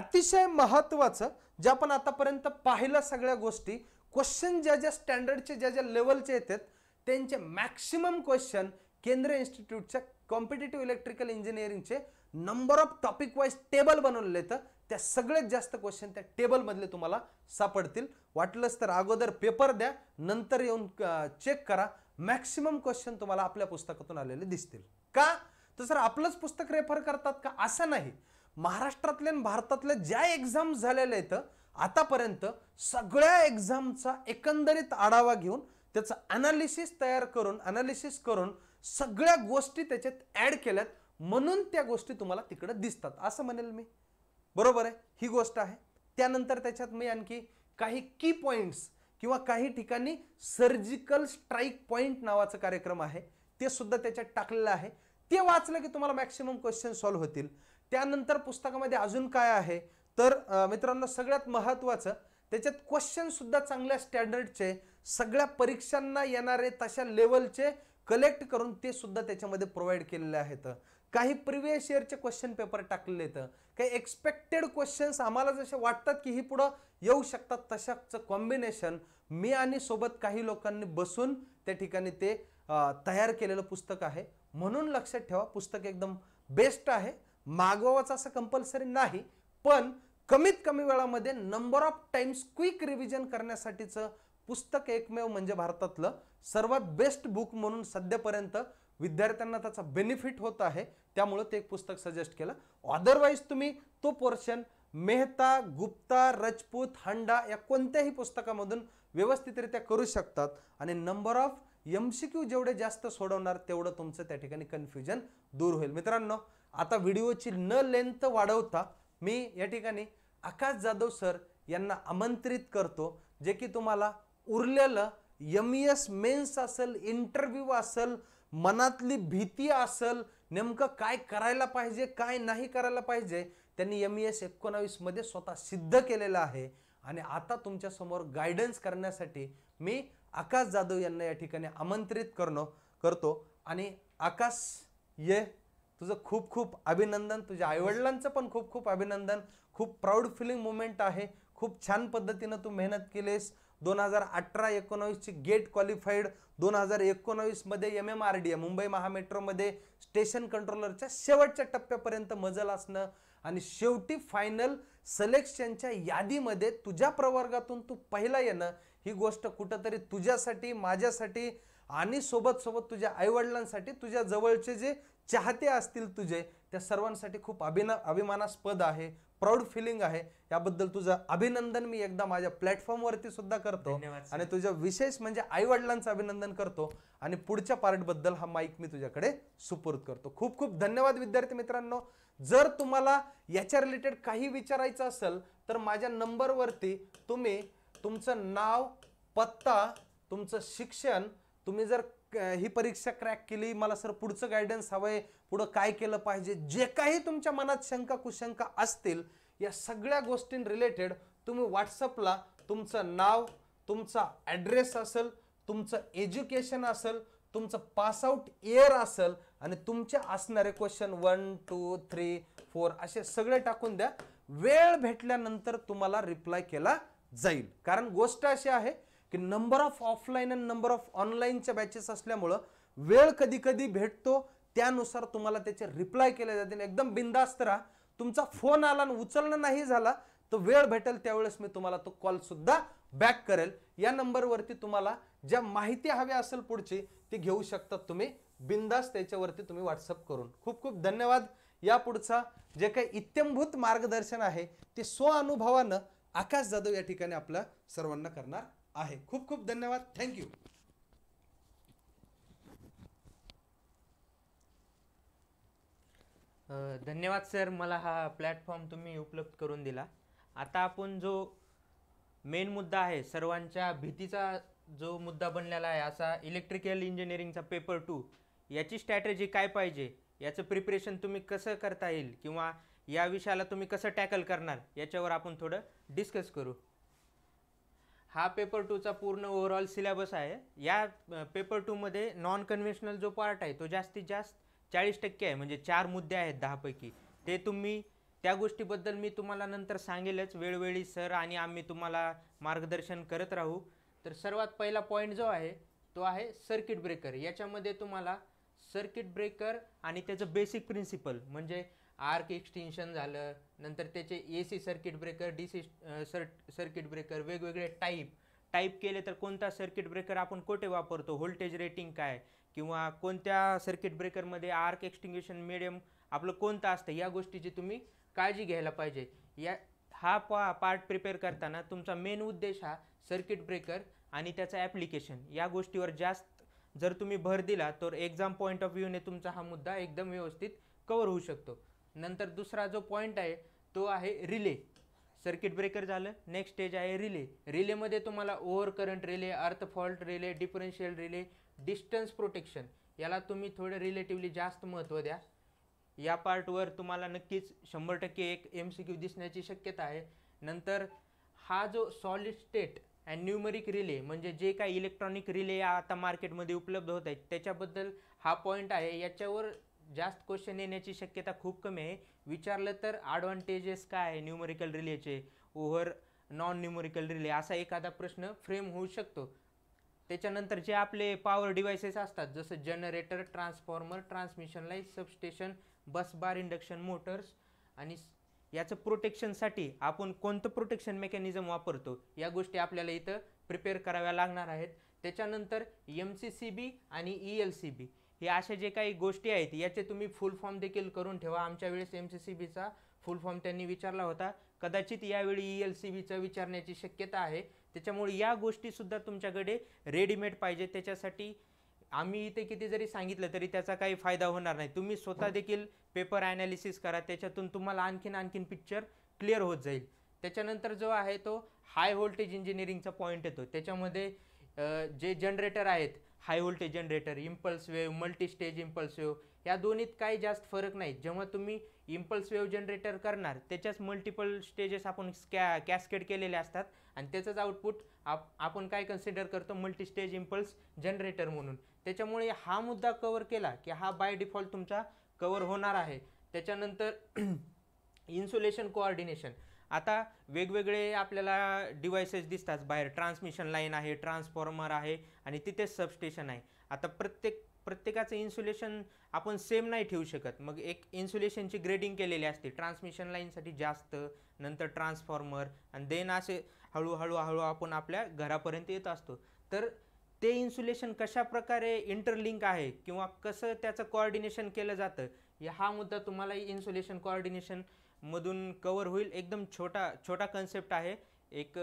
अतिशय महत्वाचं ज्या आपण आतापर्यंत पाहिलं सगळ्या गोष्टी क्वेश्चन ज्या ज्या स्टँडर्डचे ज्या ज्या लेवलचे येतात त्यांचे मॅक्सिमम क्वेश्चन केंद्र इन्स्टिट्यूटच्या कॉम्पिटेटिव्ह इलेक्ट्रिकल इंजिनिअरिंगचे number of topic wise table बनवलेले येतं त्या सगळ्यात जास्त क्वेश्चन त्या टेबलमधले तुम्हाला सापडतील वाटलंच तर अगोदर पेपर द्या नंतर येऊन चेक करा मॅक्सिमम क्वेश्चन तुम्हाला आपल्या पुस्तकातून आलेले दिसतील का तर सर आपलंच पुस्तक रेफर करतात का असं नाही महाराष्ट्रातल्या आणि भारतातल्या ज्या एक्झाम झालेल्या आहेत आतापर्यंत सगळ्या एक्झामचा एकंदरीत आढावा घेऊन त्याचं अनालिसिस तयार करून अनालिसिस करून सगळ्या गोष्टी त्याच्यात ॲड केल्यात म्हणून त्या गोष्टी तुम्हाला तिकडं दिसतात असं म्हणेल मी बरोबर आहे ही गोष्ट आहे त्यानंतर त्याच्यात मी आणखी काही की पॉईंट्स किंवा काही ठिकाणी सर्जिकल स्ट्राईक पॉईंट नावाचा कार्यक्रम आहे ते सुद्धा त्याच्यात टाकलेलं आहे ते वाचलं की तुम्हाला मॅक्सिमम क्वेश्चन सॉल्व्ह होतील त्यानंतर पुस्तकामध्ये अजून काय आहे तर मित्रांनो सगळ्यात महत्त्वाचं त्याच्यात क्वेश्चनसुद्धा चांगल्या स्टँडर्डचे सगळ्या परीक्षांना येणारे तशा लेवलचे कलेक्ट करून ते सुद्धा त्याच्यामध्ये प्रोव्हाइड केलेले आहेत काही प्रिव्हियस इयरचे क्वेश्चन पेपर टाकलेले आहेत काही एक्सपेक्टेड क्वेश्चन्स आम्हाला जसे वाटतात की ही पुढं येऊ शकतात तशाचं कॉम्बिनेशन मी आणि सोबत काही लोकांनी बसून त्या ठिकाणी ते तयार केलेलं पुस्तक आहे म्हणून लक्षात ठेवा पुस्तक एकदम बेस्ट आहे मागवावाचं असं कंपल्सरी नाही पण कमीत कमी वेळामध्ये number of times quick revision करण्यासाठीचं पुस्तक एकमेव म्हणजे भारतातलं सर्वात बेस्ट बुक म्हणून सध्यापर्यंत विद्यार्थ्यांना त्याचा बेनिफिट होत आहे त्यामुळं ते एक पुस्तक सजेस्ट केलं अदरवाईज तुम्ही तो पोर्शन मेहता गुप्ता रजपूत हंडा या कोणत्याही पुस्तकामधून व्यवस्थितरित्या करू शकतात आणि number of M C Q जेवढे जास्त सोडवणार तेवढं तुमचं त्या ठिकाणी कन्फ्युजन दूर होईल मित्रांनो आता व्हिडिओची न लेंथ वाढवता मी या ठिकाणी आकाश जाधव सर यांना आमंत्रित करतो जे की तुम्हाला उरलेलं एम एस मेन्स असेल इंटरव्ह्यू असेल मनातली भीती असेल नेमकं काय करायला पाहिजे काय नाही करायला पाहिजे त्यांनी एम एस e एकोणावीसमध्ये स्वतः सिद्ध केलेलं आहे आणि आता तुमच्यासमोर गायडन्स करण्यासाठी मी आकाश जाधव यांना या ठिकाणी आमंत्रित करणं करतो आणि आकाश ये तुझं खूप खूप अभिनंदन तुझ्या आईवडिलांचं पण खूप खूप अभिनंदन खूप प्राऊड फिलिंग मुमेंट आहे खूप छान पद्धतीनं तू मेहनत केलीस दोन हजार अठरा एकोणावीसची गेट क्वालिफाईड दोन हजार एकोणावीसमध्ये M M R D Mumbai महामेट्रोमध्ये स्टेशन कंट्रोलरच्या शेवटच्या टप्प्यापर्यंत मजल असणं आणि शेवटी फायनल सलेक्शनच्या यादीमध्ये तुझ्या प्रवर्गातून तू पहिला येणं ही गोष्ट कुठंतरी तुझ्यासाठी माझ्यासाठी आणि सोबत सोबत तुझ्या आईवडिलांसाठी तुझ्या जवळचे जे चाहते असतील तुझे त्या सर्वांसाठी खूप अभिना अभिमानास्पद आहे प्राऊड फिलिंग आहे याबद्दल तुझं अभिनंदन मी एकदा माझ्या प्लॅटफॉर्मवरती सुद्धा करतो आणि तुझ्या विशेष म्हणजे आईवडिलांचं अभिनंदन करतो आणि पुढच्या पार्टबद्दल हा माईक मी तुझ्याकडे सुपूर्द करतो खूप खूप धन्यवाद विद्यार्थी मित्रांनो जर तुम्हाला याच्या रिलेटेड काही विचारायचं असेल तर माझ्या नंबरवरती तुम्ही तुमचं नाव पत्ता तुमचं शिक्षण तुम्ही जर ही परीक्षा क्रॅक केली मला सर पुढचं गायडन्स हवं आहे पुढं काय केलं पाहिजे जे काही तुमच्या मनात शंका कुशंका असतील या सगळ्या गोष्टीं रिलेटेड तुम्ही व्हॉट्सअपला तुमचं नाव तुमचा ॲड्रेस असेल तुमचं एज्युकेशन असेल तुमचं पासआउट इयर असेल आणि तुमचे असणारे question one two three four असे सगळे टाकून द्या वेळ भेटल्यानंतर तुम्हाला रिप्लाय केला जाईल कारण गोष्ट अशी आहे की नंबर ऑफ ऑफलाईन आणि नंबर ऑफ ऑनलाईनच्या बॅचेस असल्यामुळं वेळ कधी कधी भेटतो त्यानुसार तुम्हाला त्याचे रिप्लाय केले जातील एकदम बिंदास्त राहा तुमचा फोन आला आणि उचलणं नाही झाला तर वेळ भेटेल त्यावेळेस मी तुम्हाला तो कॉलसुद्धा बॅक करेल या नंबरवरती तुम्हाला ज्या माहिती हवी असेल पुढची ती घेऊ शकतात तुम्ही बिंदास त्याच्यावरती तुम्ही व्हॉट्सअप करून खूप खूप धन्यवाद या पुढचा जे काही इत्यंभूत मार्गदर्शन आहे ते स्वअनुभवानं आकाश जाधव या ठिकाणी आपल्या सर्वांना करणार आहे खूप खूप धन्यवाद थँक्यू धन्यवाद सर मला हा प्लॅटफॉर्म तुम्ही उपलब्ध करून दिला आता आपण जो मेन मुद्दा आहे सर्वांच्या भीतीचा जो मुद्दा बनलेला आहे असा इलेक्ट्रिकल इंजिनिअरिंगचा पेपर टू याची स्ट्रॅटेजी काय पाहिजे याचं प्रिपरेशन तुम्ही कसं करता येईल किंवा या विषयाला तुम्ही कसं टॅकल करणार याच्यावर आपण थोडं डिस्कस करू हा पेपर टूचा पूर्ण ओव्हरऑल सिलेबस आहे या पेपर टूमध्ये नॉन कन्व्हेन्शनल जो पार्ट आहे तो जास्तीत जास्त चाळीस टक्के आहे म्हणजे चार मुद्दे आहेत दहापैकी ते तुम्ही त्या गोष्टीबद्दल मी तुम्हाला नंतर सांगेलच वेळोवेळी सर आणि आम्ही तुम्हाला मार्गदर्शन करत राहू तर सर्वात पहिला पॉईंट जो आहे तो आहे सर्किट ब्रेकर याच्यामध्ये तुम्हाला सर्किट ब्रेकर आणि त्याचं बेसिक प्रिन्सिपल म्हणजे आर्क एक्सटेन्शन झालं नंतर त्याचे A C circuit breaker D C sir circuit breaker वेगवेगळे टाईप टाईप केले तर कोणता सर्किट ब्रेकर आपण कोठे वापरतो व्होल्टेज रेटिंग काय किंवा कोणत्या सर्किट ब्रेकरमध्ये आर्क एक्स्टिंग्युशन मिडियम आपलं कोणतं असतं या गोष्टीची तुम्ही काळजी घ्यायला पाहिजे या हा पा पार्ट प्रिपेअर करताना तुमचा मेन उद्देश हा सर्किट ब्रेकर आणि त्याचं ॲप्लिकेशन या गोष्टीवर जास्त जर तुम्ही भर दिला तर एक्झाम पॉईंट ऑफ व्ह्यूने तुमचा हा मुद्दा एकदम व्यवस्थित कवर होऊ शकतो नंतर दुसरा जो पॉईंट आहे तो आहे रिले सर्किट ब्रेकर झालं नेक्स्ट स्टेज आहे रिले रिलेमध्ये तुम्हाला over current relay earth fault relay differential relay distance protection याला तुम्ही थोडं रिलेटिव्हली जास्त महत्त्व द्या या पार्टवर तुम्हाला नक्कीच शंभर टक्के एक एम सी क्यू दिसण्याची शक्यता आहे नंतर हा जो solid state and numeric relay म्हणजे जे काही इलेक्ट्रॉनिक रिले आता मार्केटमध्ये उपलब्ध होत आहेत त्याच्याबद्दल हा पॉईंट आहे याच्यावर जास्त क्वेश्चन येण्याची शक्यता खूप कमी आहे विचारलं तर ॲडव्हान्टेजेस काय आहे न्यूमरिकल रिलेचे ओव्हर नॉन न्यूमरिकल रिले असा एखादा प्रश्न फ्रेम होऊ शकतो त्याच्यानंतर जे आपले पॉवर डिव्हायसेस असतात जसं generator transformer transmission light substation bus bar induction motors आणि याचं प्रोटेक्शनसाठी आपण कोणतं प्रोटेक्शन मेकॅनिझम वापरतो या गोष्टी आपल्याला इथं प्रिपेअर कराव्या लागणार आहेत त्याच्यानंतर एम सी सी बी आणि ई एल सी बी हे अशा जे काही गोष्टी आहेत याचे तुम्ही फुल फॉर्म देखील करून ठेवा आमच्या वेळेस एम सी सी बीचा फुल फॉर्म त्यांनी विचारला होता कदाचित यावेळी ई एल सी बीचा विचारण्याची शक्यता आहे त्याच्यामुळे या गोष्टीसुद्धा तुमच्याकडे रेडीमेड पाहिजे त्याच्यासाठी आम्ही इथे किती जरी सांगितलं तरी त्याचा काही फायदा होणार नाही तुम्ही स्वतः देखील पेपर ॲनालिसिस करा त्याच्यातून तुम्हाला आणखीन आणखीन पिक्चर क्लिअर होत जाईल त्याच्यानंतर जो आहे तो हाय व्होल्टेज इंजिनिअरिंगचा पॉईंट येतो त्याच्यामध्ये जे जनरेटर आहेत high voltage generator impulse wave stage impulse wave या दोन्हीत काही जास्त फरक नाही जेव्हा तुम्ही इम्पल्स वेव्ह जनरेटर करणार त्याच्याच मल्टिपल स्टेजेस आपण कॅ कॅस्केड केलेले असतात आणि त्याचंच आउटपुट आप आपण काय कन्सिडर करतो मल्टी स्टेज इम्पल्स जनरेटर म्हणून त्याच्यामुळे हा मुद्दा कवर केला की हा बाय डिफॉल्ट तुमचा कवर होणार आहे त्याच्यानंतर इन्सुलेशन कोऑर्डिनेशन आता वेगवेगळे आपल्याला डिवायसेस दिसतात बाहेर ट्रान्समिशन लाईन आहे ट्रान्सफॉर्मर आहे आणि तिथेच सबस्टेशन आहे आता प्रत्येक प्रत्येकाचं इन्सुलेशन आपण सेम नाही ठेवू शकत मग एक इन्सुलेशनची ग्रेडिंग केलेली असते ट्रान्समिशन लाईनसाठी जास्त नंतर ट्रान्सफॉर्मर आणि देन असे हळूहळू हळू आपण आपल्या घरापर्यंत येत असतो तर ते इन्सुलेशन कशा प्रकारे इंटरलिंक आहे किंवा कसं त्याचं कोऑर्डिनेशन केलं जातं हा मुद्दा तुम्हाला इन्सुलेशन कॉर्डिनेशनमधून कवर होईल एकदम छोटा छोटा कन्सेप्ट आहे एक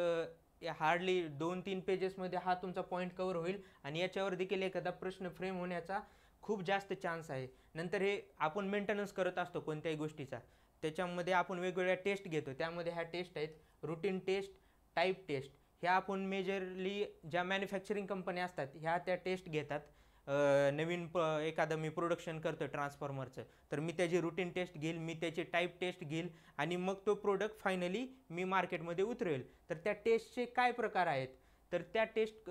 हार्डली दोन तीन पेजेसमध्ये हा तुमचा पॉईंट कवर होईल आणि याच्यावर देखील एखादा प्रश्न फ्रेम होण्याचा खूप जास्त चान्स आहे नंतर हे आपण मेंटेनन्स करत असतो कोणत्याही गोष्टीचा त्याच्यामध्ये आपण वेगवेगळ्या टेस्ट घेतो त्यामध्ये ह्या टेस्ट आहेत रुटीन टेस्ट टाईप टेस्ट ह्या आपण मेजरली ज्या मॅन्युफॅक्चरिंग कंपन्या असतात ह्या त्या टेस्ट घेतात नवीन प एखादं मी प्रोडक्शन करतो ट्रान्सफॉर्मरचं तर मी त्याची रुटीन टेस्ट घेईल मी त्याचे टाईप टेस्ट घेईल आणि मग तो प्रोडक्ट फायनली मी मार्केटमध्ये उतरेल तर त्या टेस्टचे काय प्रकार आहेत तर त्या टेस्ट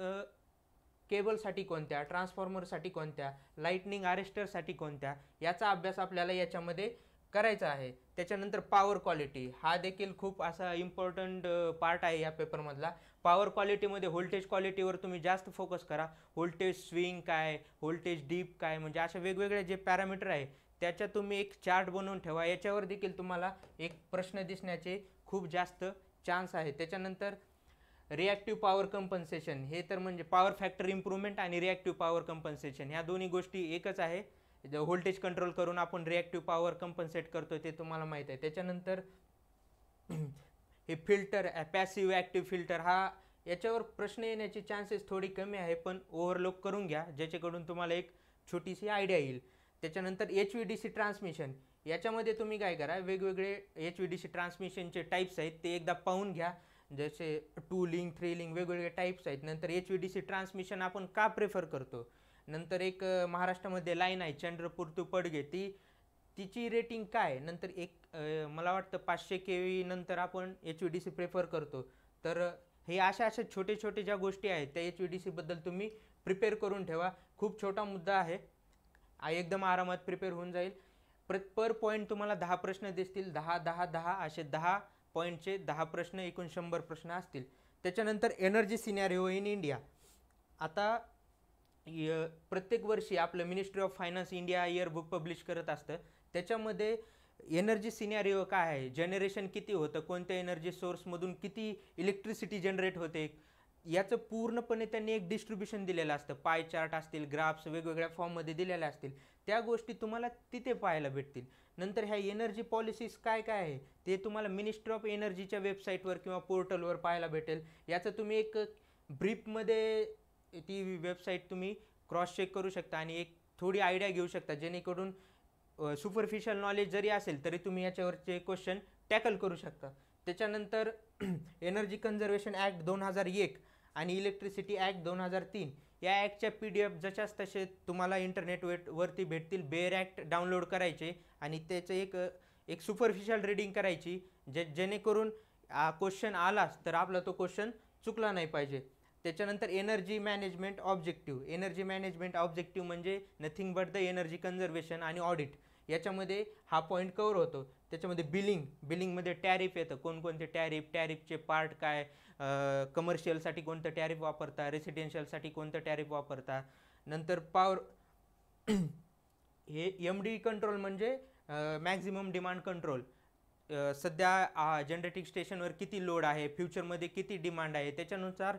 केबलसाठी कोणत्या ट्रान्सफॉर्मरसाठी कोणत्या लाईटनिंग आरेस्टरसाठी कोणत्या याचा अभ्यास आपल्याला याच्यामध्ये करायचा आहे त्याच्यानंतर पॉवर क्वालिटी हा देखील खूप असा इम्पॉर्टंट पार्ट आहे या पेपरमधला पॉवर क्वालिटीमध्ये व्होल्टेज क्वालिटीवर तुम्ही जास्त फोकस करा व्होल्टेज स्विंग काय व्होल्टेज डीप काय म्हणजे अशा वेगवेगळे जे पॅरामीटर आहे त्याच्या तुम्ही एक चार्ट बनवून ठेवा याच्यावर देखील तुम्हाला एक प्रश्न दिसण्याचे खूप जास्त चान्स आहे त्याच्यानंतर रिॲक्टिव्ह पॉवर कंपन्सेशन हे तर म्हणजे पॉवर फॅक्टर इम्प्रूव्हमेंट आणि रिॲक्टिव्ह पॉवर कंपन्सेशन ह्या दोन्ही गोष्टी एकच आहे व्होल्टेज कंट्रोल करून आपण रिॲक्टिव्ह पॉवर कंपन्सेट करतो ते तुम्हाला माहीत आहे त्याच्यानंतर हे फिल्टर पॅसिव्ह ॲक्टिव्ह फिल्टर हा याच्यावर प्रश्न येण्याचे चान्सेस थोडी कमी आहे पण ओव्हरलोक करून घ्या ज्याच्याकडून तुम्हाला एक छोटीशी आयडिया येईल त्याच्यानंतर H V D C transmission याच्यामध्ये तुम्ही काय करा वेगवेगळे एच व्ही डी सी ट्रान्समिशनचे टाईप्स आहेत ते एकदा पाहून घ्या जसे टू लिंक थ्री लिंक वेगवेगळे टाईप्स आहेत नंतर H V D C transmission आपण का प्रेफर करतो नंतर एक महाराष्ट्रामध्ये लाईन आहे चंद्रपूर टू पडगे ती तिची रेटिंग काय नंतर एक मला वाटतं पाचशे के व्ही नंतर आपण H V D C prefer करतो तर हे अशा अशा छोटे छोटे ज्या गोष्टी आहेत त्या एच व्ही डी सीबद्दल तुम्ही प्रिपेअर करून ठेवा खूप छोटा मुद्दा आहे एकदम आरामात प्रिपेअर होऊन जाईल प्र पर पॉईंट तुम्हाला दहा प्रश्न दिसतील दहा दहा दहा असे दहा पॉईंटचे दहा प्रश्न एकूण शंभर प्रश्न असतील त्याच्यानंतर एनर्जी सिनॅरिओ इन इंडिया आता प्रत्येक वर्षी आपलं ministry of finance India yearbook publish करत असतं त्याच्यामध्ये एनर्जी सिनॅरिओ काय आहे जनरेशन किती होतं कोणत्या एनर्जी सोर्समधून किती इलेक्ट्रिसिटी जनरेट होते याचं पूर्णपणे त्यांनी एक डिस्ट्रीब्युशन दिलेलं असतं पाय चार्ट असतील ग्राफ्स वेगवेगळ्या फॉर्ममध्ये दिलेल्या असतील त्या गोष्टी तुम्हाला तिथे पाहायला भेटतील नंतर ह्या एनर्जी पॉलिसीज काय काय आहे ते तुम्हाला मिनिस्ट्री ऑफ एनर्जीच्या वेबसाईटवर किंवा पोर्टलवर पाहायला भेटेल याचं तुम्ही एक ब्रीफमध्ये ती वेबसाईट तुम्ही क्रॉस चेक करू शकता आणि एक थोडी आयडिया घेऊ शकता जेणेकरून सुपरफिशियल नॉलेज जरी असेल तरी तुम्ही याच्यावरचे क्वेश्चन टॅकल करू शकता त्याच्यानंतर एनर्जी कन्झर्वेशन ॲक्ट दोन हजार एक आणि इलेक्ट्रिसिटी ॲक्ट दोन हजार तीन या ॲक्टच्या पी डी एफ जशाच तसे तुम्हाला इंटरनेट वेट वरती भेटतील बेअर ॲक्ट डाउनलोड करायचे आणि त्याचं एक एक सुपरफिशियल रीडिंग करायची जे जेणेकरून क्वेश्चन आलास तर आपला तो क्वेश्चन चुकला नाही पाहिजे त्याच्यानंतर energy management objective energy management objective म्हणजे nothing but the energy conservation आणि ऑडिट याच्यामध्ये हा पॉईंट कवर होतो त्याच्यामध्ये बिलिंग बिलिंगमध्ये टॅरिफ येतं कोणकोणते टॅरिफ टॅरिफचे पार्ट काय कमर्शियलसाठी कोणतं टॅरिफ वापरता रेसिडेन्शियलसाठी कोणतं टॅरिफ वापरता नंतर पॉवर हे एम डी कंट्रोल म्हणजे मॅक्झिमम डिमांड कंट्रोल सध्या जनरेटिंग स्टेशनवर किती लोड आहे फ्युचरमध्ये किती डिमांड आहे त्याच्यानुसार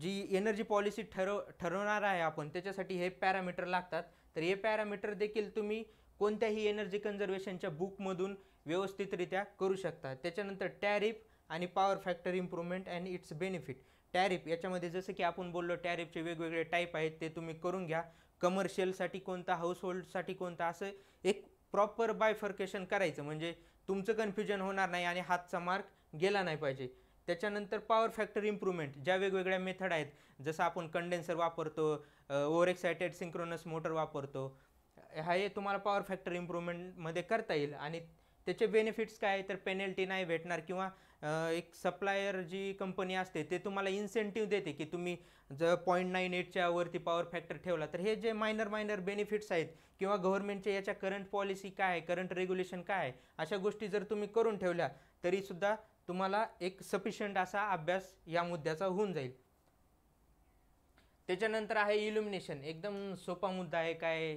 जी एनर्जी पॉलिसी ठरव ठरवणार आहे आपण त्याच्यासाठी हे पॅरामीटर लागतात तर हे पॅरामीटर देखील तुम्ही कोणत्याही एनर्जी कन्झर्वेशनच्या बुकमधून व्यवस्थितरित्या करू शकता त्याच्यानंतर टॅरिफ आणि power factor improvement and its benefit tariff याच्यामध्ये जसं की आपण बोललो टॅरिफचे वेगवेगळे टाईप आहेत ते तुम्ही करून घ्या कमर्शियलसाठी कोणता हाऊसहोल्डसाठी कोणता असं एक प्रॉपर बायफर्केशन करायचं म्हणजे तुमचं कन्फ्युजन होणार नाही आणि हातचा मार्क गेला नाही पाहिजे त्याच्यानंतर पॉवर फॅक्टर इम्प्रूव्हमेंट ज्या वेगवेगळ्या मेथड आहेत जसं आपण कंडेन्सर वापरतो ओव्हर एक्सायटेड सिंक्रोनस मोटर वापरतो हा हे तुम्हाला पॉवर फॅक्टर इम्प्रूव्हमेंटमध्ये करता येईल आणि त्याचे बेनिफिट्स काय तर पेनल्टी नाही भेटणार किंवा एक सप्लायर जी कंपनी असते ते तुम्हाला इन्सेंटिव्ह देते की तुम्ही जर पॉईंट नाईन एटच्या वरती पॉवर फॅक्टर ठेवला तर हे जे मायनर मायनर बेनिफिट्स आहेत किंवा गव्हर्नमेंटच्या याच्या करंट पॉलिसी काय आहे करंट रेग्युलेशन काय आहे अशा गोष्टी जर तुम्ही करून ठेवल्या तरीसुद्धा तुम्हाला एक सफिशियंट असा अभ्यास या मुद्द्याचा होऊन जाईल त्याच्यानंतर आहे इल्युमिनेशन एकदम सोपा मुद्दा आहे काय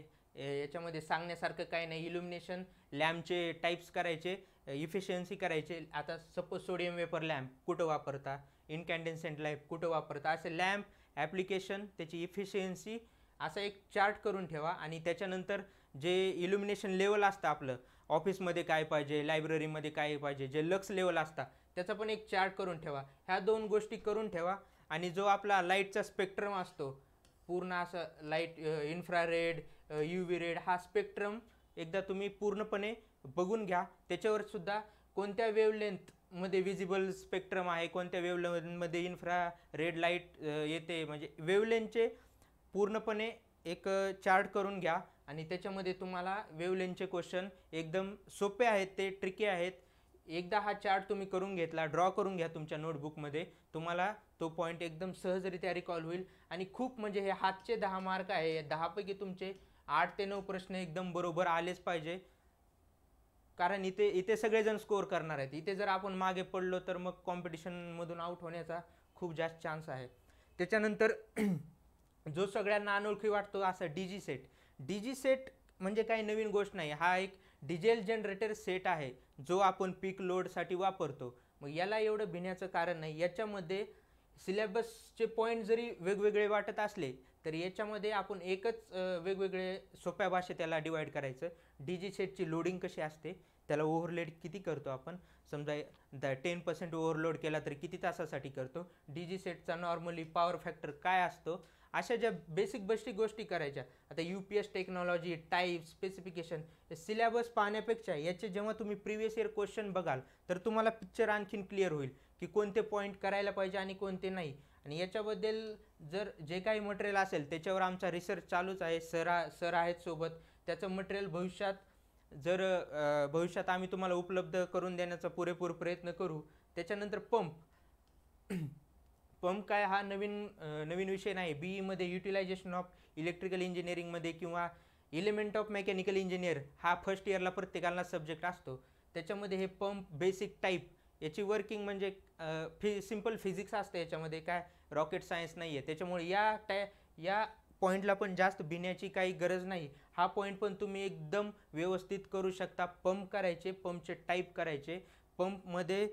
याच्यामध्ये सांगण्यासारखं काय नाही इल्युमिनेशन लॅम्पचे टाईप्स करायचे इफिशियन्सी करायचे आता सपोज सोडियम वेपर लॅम्प कुठं वापरता इनकॅन्डेन्सेंट लॅम्प कुठं वापरता असे लॅम्प ॲप्लिकेशन त्याची इफिशियन्सी असा एक चार्ट करून ठेवा आणि त्याच्यानंतर जे इल्युमिनेशन लेवल असतं आपलं ऑफिसमध्ये काय पाहिजे लायब्ररीमध्ये काय पाहिजे जे लक्स लेवल असता त्याचा पण एक चार्ट करून ठेवा ह्या दोन गोष्टी करून ठेवा आणि जो आपला लाईटचा स्पेक्ट्रम असतो पूर्ण असं light infrared U V red हा स्पेक्ट्रम एकदा तुम्ही पूर्णपणे बघून घ्या त्याच्यावर सुद्धा कोणत्या वेवलेंथमध्ये विजिबल स्पेक्ट्रम आहे कोणत्या वेवलेंथमध्ये इन्फ्रा रेड लाईट येते म्हणजे वेवलेंथचे पूर्णपणे एक चार्ट करून घ्या आणि त्याच्यामध्ये तुम्हाला वेवलेनचे क्वेश्चन एकदम सोपे आहेत ते ट्रिकी आहेत एकदा हा चार्ट तुम्ही करून घेतला ड्रॉ करून घ्या तुमच्या नोटबुकमध्ये तुम्हाला तो पॉईंट एकदम सहजरित्या रिकॉल होईल आणि खूप म्हणजे हे हातचे दहा मार्क आहे या दहापैकी तुमचे आठ ते नऊ प्रश्न एकदम बरोबर आलेच पाहिजे कारण इथे इथे सगळेजण स्कोअर करणार आहेत इथे जर आपण मागे पडलो तर मग कॉम्पिटिशनमधून आऊट होण्याचा खूप जास्त चान्स आहे त्याच्यानंतर जो सगळ्यांना अनोळखी वाटतो असं D G set D G set म्हणजे काही नवीन गोष्ट नाही हा एक डिझेल जनरेटर सेट आहे जो आपण पीक लोडसाठी वापरतो मग याला एवढं भिण्याचं कारण नाही याच्यामध्ये सिलेबसचे पॉईंट जरी वेगवेगळे वाटत असले तरी याच्यामध्ये आपण एकच वेगवेगळे सोप्या भाषेत त्याला डिवाईड करायचं डीजी सेटची लोडिंग कशी असते त्याला ओव्हरलोड किती करतो आपण समजा द टेन पर्सेंट ओव्हरलोड केला तरी किती तासासाठी करतो डी जी सेटचा नॉर्मली पॉवर फॅक्टर काय असतो अशा ज्या बेसिक बेसिक गोष्टी करायच्या आता U P S technology type specification syllabus पाहण्यापेक्षा याचे जेव्हा तुम्ही प्रिव्हियस इयर क्वेश्चन बघाल तर तुम्हाला पिक्चर आणखीन क्लिअर होईल की कोणते पॉईंट करायला पाहिजे आणि कोणते नाही आणि याच्याबद्दल जर जे काही मटेरियल असेल त्याच्यावर आमचा रिसर्च चालूच आहे सर सर आहेत सोबत त्याचं मटेरियल भविष्यात जर भविष्यात आम्ही तुम्हाला उपलब्ध करून देण्याचा पुरेपूर प्रयत्न करू त्याच्यानंतर पंप पंप काय हा नवीन नवीन विषय नाही बी ईमध्ये युटिलायझेशन ऑफ इलेक्ट्रिकल इंजिनिअरिंगमध्ये किंवा एलिमेंट ऑफ मेकॅनिकल इंजिनियर हा फर्स्ट इयरला प्रत्येकाला सब्जेक्ट असतो त्याच्यामध्ये हे पंप बेसिक टाईप याची वर्किंग म्हणजे फि सिम्पल फिजिक्स असतं याच्यामध्ये काय रॉकेट सायन्स नाही आहे त्याच्यामुळे या टाय या पॉईंटला पण जास्त भिण्याची काही गरज नाही हा पॉईंट पण तुम्ही एकदम व्यवस्थित करू शकता पंप करायचे पंपचे टाईप करायचे पंपमध्ये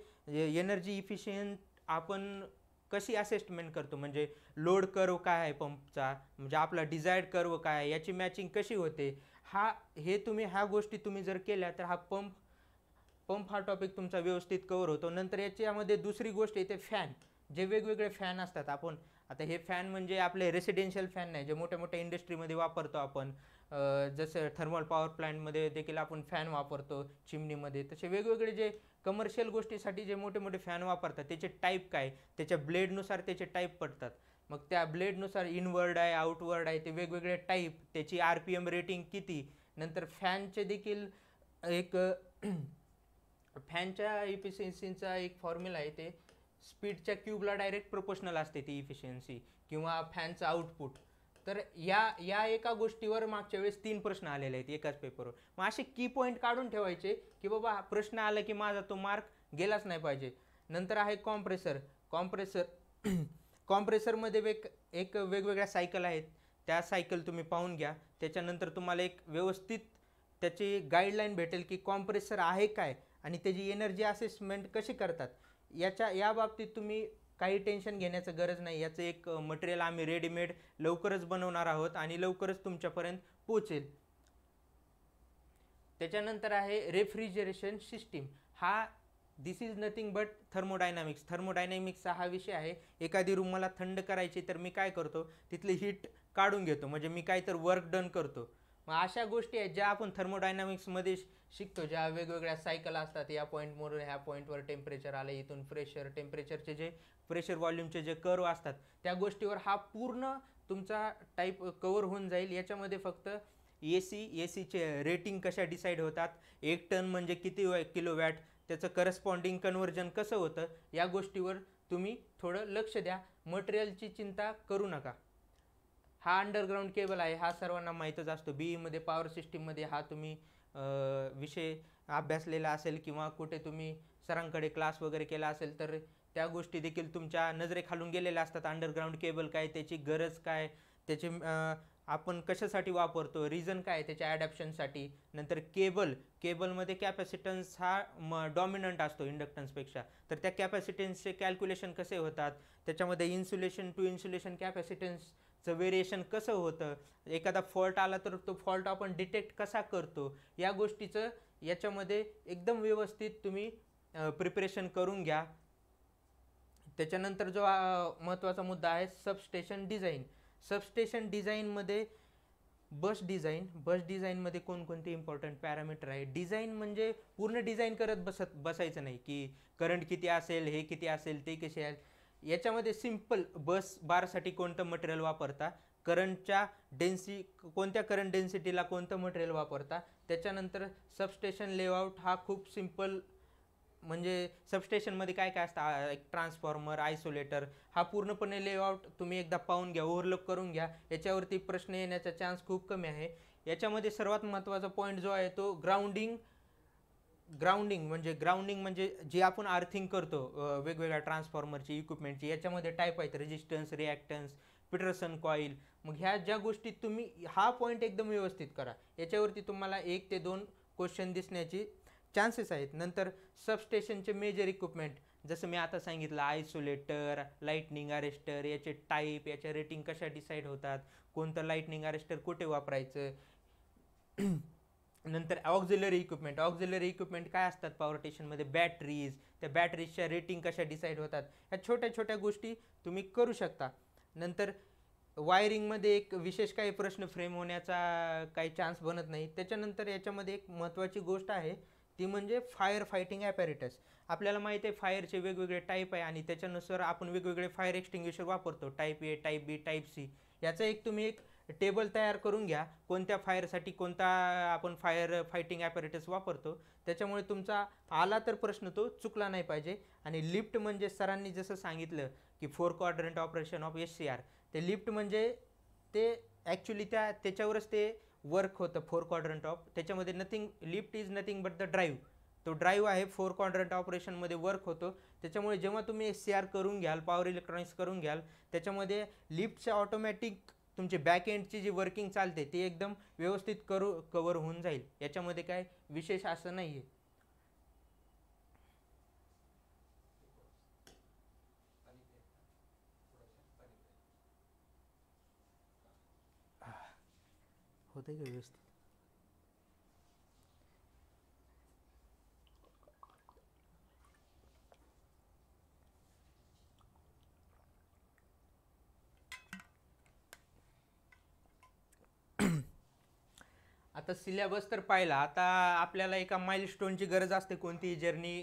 एनर्जी इफिशियंट आपण कशी असेसमेंट करतो म्हणजे लोड कर्व काय आहे पंपचा म्हणजे आपला डिझायर्ड कर्व काय आहे याची मॅचिंग कशी होते हा हे तुम्ही ह्या गोष्टी तुम्ही जर केल्या तर हा पंप पंप हा टॉपिक तुमचा व्यवस्थित कवर होतो नंतर याच्यामध्ये दुसरी गोष्ट येते फॅन जे वेगवेगळे फॅन असतात आपण आता हे फॅन म्हणजे आपले रेसिडेन्शियल फॅन नाही जे मोठ्या मोठ्या इंडस्ट्रीमध्ये वापरतो आपण जसं थर्मल पॉवर प्लांटमध्ये देखील आपण फॅन वापरतो चिमणीमध्ये तसे वेगवेगळे जे कमर्शियल गोष्टीसाठी जे मोठे मोठे फॅन वापरतात त्याचे टाईप काय त्याच्या ब्लेडनुसार त्याचे टाईप पडतात मग त्या ब्लेडनुसार इनवर्ड आहे आउटवर्ड आहे ते वेगवेगळे टाईप त्याची आर पी एम रेटिंग किती नंतर फॅनचे देखील एक फॅनच्या इफिशियन्सीचा एक फॉर्म्युला आहे ते स्पीडच्या क्यूबला डायरेक्ट प्रोपोशनल असते ती इफिशियन्सी किंवा फॅनचं आउटपुट तर या या एका गोष्टीवर मागच्या वेळेस तीन प्रश्न आलेले आहेत एकाच पेपरवर मग असे की पॉईंट काढून ठेवायचे की बाबा प्रश्न आला की माझा तो मार्क गेलाच नाही पाहिजे नंतर आहे कॉम्प्रेसर कॉम्प्रेसर कॉम्प्रेसरमध्ये वेग एक वेगवेगळ्या सायकल आहेत त्या सायकल तुम्ही पाहून घ्या त्याच्यानंतर तुम्हाला एक व्यवस्थित त्याची गाईडलाईन भेटेल की कॉम्प्रेसर आहे काय आणि त्याची एनर्जी असेसमेंट कशी करतात याच्या या बाबतीत तुम्ही काही टेन्शन घेण्याचं गरज नाही याचं एक मटेरियल आम्ही रेडीमेड लवकरच बनवणार आहोत आणि लवकरच तुमच्यापर्यंत पोचेल त्याच्यानंतर आहे रेफ्रिजरेशन सिस्टीम हा this is nothing but thermodynamics थर्मोडायनॅमिक्सचा हा विषय आहे एखादी रूम मला थंड करायची तर मी काय करतो तिथली हीट काढून घेतो म्हणजे मी काय तर वर्क डन करतो मग अशा गोष्टी आहेत ज्या आपण थर्मोडायनामिक्समध्ये शिकतो ज्या वेगवेगळ्या सायकल असतात या पॉईंटमधून ह्या पॉईंटवर टेम्परेचर आलं इथून प्रेशर टेम्परेचरचे जे प्रेशर वॉल्यूमचे जे कर्व असतात त्या गोष्टीवर हा पूर्ण तुमचा टाईप कवर होऊन जाईल याच्यामध्ये फक्त ए सी ए सीचे रेटिंग कशा डिसाईड होतात एक टन म्हणजे किती किलो वॅट त्याचं करस्पॉन्डिंग कन्वर्जन कसं होतं या गोष्टीवर तुम्ही थोडं लक्ष द्या मटेरियलची चिंता करू नका हा अंडरग्राऊंड केबल आहे हा सर्वांना माहीतच असतो बी ईमध्ये e पॉवर सिस्टीममध्ये हा तुम्ही विषय अभ्यासलेला असेल किंवा कुठे तुम्ही सरांकडे क्लास वगैरे केला असेल तर त्या गोष्टी देखील तुमच्या नजरेखालून गेलेल्या असतात अंडरग्राऊंड केबल काय त्याची गरज काय त्याचे आपण कशासाठी वापरतो रिझन काय त्याच्या ॲडॅप्शनसाठी नंतर केबल केबलमध्ये कॅपॅसिटन्स हा म डॉमिनंट असतो इंडक्टन्सपेक्षा तर त्या कॅपॅसिटन्सचे कॅल्क्युलेशन कसे होतात त्याच्यामध्ये insulation to insulation capacitance variation कसं होतं एखादा फॉल्ट आला तर तो फॉल्ट आपण डिटेक्ट कसा करतो या गोष्टीचं याच्यामध्ये एकदम व्यवस्थित तुम्ही प्रिपरेशन करून घ्या त्याच्यानंतर जो महत्त्वाचा मुद्दा आहे सबस्टेशन डिझाईन सबस्टेशन डिझाईनमध्ये बस डिझाईन बस डिझाईनमध्ये कोणकोणते इम्पॉर्टंट पॅरामीटर आहे डिझाईन म्हणजे पूर्ण डिझाईन करत बसत बसायचं नाही की करंट किती असेल हे किती असेल ते कसे आहे याच्यामध्ये सिम्पल बस बारसाठी कोणतं मटेरियल वापरता करंटच्या डेन्सी कोणत्या करंट डेन्सिटीला कोणतं मटेरियल वापरता त्याच्यानंतर सबस्टेशन लेआउट हा खूप सिम्पल म्हणजे सबस्टेशनमध्ये काय काय असतं एक ट्रान्सफॉर्मर आयसोलेटर हा पूर्णपणे लेआउट तुम्ही एकदा पाहून घ्या ओव्हरलोक करून घ्या याच्यावरती प्रश्न येण्याचा चान्स खूप कमी आहे याच्यामध्ये सर्वात महत्त्वाचा पॉईंट जो आहे तो ग्राउंडिंग ग्राउंडिंग म्हणजे ग्राउंडिंग म्हणजे जे आपण अर्थिंग करतो वेगवेगळ्या ट्रान्सफॉर्मरची इक्विपमेंटची याच्यामध्ये टाईप आहेत रेजिस्टन्स रिॲक्टन्स पिटरसन कॉईल मग ह्या ज्या गोष्टी तुम्ही हा पॉईंट एकदम व्यवस्थित करा याच्यावरती तुम्हाला एक ते दोन क्वेश्चन दिसण्याची चान्सेस आहेत नंतर सबस्टेशनचे मेजर इक्विपमेंट जसं मी आता सांगितलं आयसोलेटर लाईटनिंग अरेस्टर याचे टाईप याच्या रेटिंग कशा डिसाईड होतात कोणतं लाईटनिंग अरेस्टर कुठे वापरायचं नंतर ऑक्झिलरी इक्विपमेंट ऑक्झिलरी इक्विपमेंट काय असतात पॉवर स्टेशनमध्ये बॅटरीज त्या बॅटरीजच्या रेटिंग कशा डिसाईड होतात ह्या छोट्या छोट्या गोष्टी तुम्ही करू शकता नंतर वायरिंगमध्ये एक विशेष काही प्रश्न फ्रेम होण्याचा काही चान्स बनत नाही त्याच्यानंतर याच्यामध्ये एक महत्त्वाची गोष्ट आहे ती म्हणजे फायर फायटिंग ॲपॅरेटस आपल्याला माहिती आहे फायरचे वेगवेगळे टाईप आहे आणि त्याच्यानुसार आपण वेगवेगळे फायर एक्स्टिंग्विशर वापरतो type A type B type C याचा एक तुम्ही एक टेबल तयार करून घ्या कोणत्या फायरसाठी कोणता आपण फायर फायटिंग ॲपरेटस वापरतो त्याच्यामुळे तुमचा आला तर प्रश्न तो चुकला नाही पाहिजे आणि लिफ्ट म्हणजे सरांनी जसं सांगितलं की four quadrant operation of S C R ते लिफ्ट म्हणजे ते ॲक्च्युली त्या त्याच्यावरच ते वर्क होतं फोर क्वाड्रंट ऑफ त्याच्यामध्ये nothing lift is nothing but the drive तो ड्राईव्ह आहे फोर क्वाड्रंट ऑपरेशनमध्ये वर्क होतो त्याच्यामुळे जेव्हा तुम्ही एस सी आर करून घ्याल पॉवर इलेक्ट्रॉनिक्स करून घ्याल त्याच्यामध्ये लिफ्टच्या ऑटोमॅटिक तुमचे बॅक एंडची जी वर्किंग चालते ती एकदम व्यवस्थित करू कवर होऊन जाईल याच्यामध्ये काय विशेष असं नाही आहे होते का व्यवस्थित आता सिलेबस तर पाहिला आता आपल्याला एका माइलस्टोनची गरज असते कोणतीही जर्नी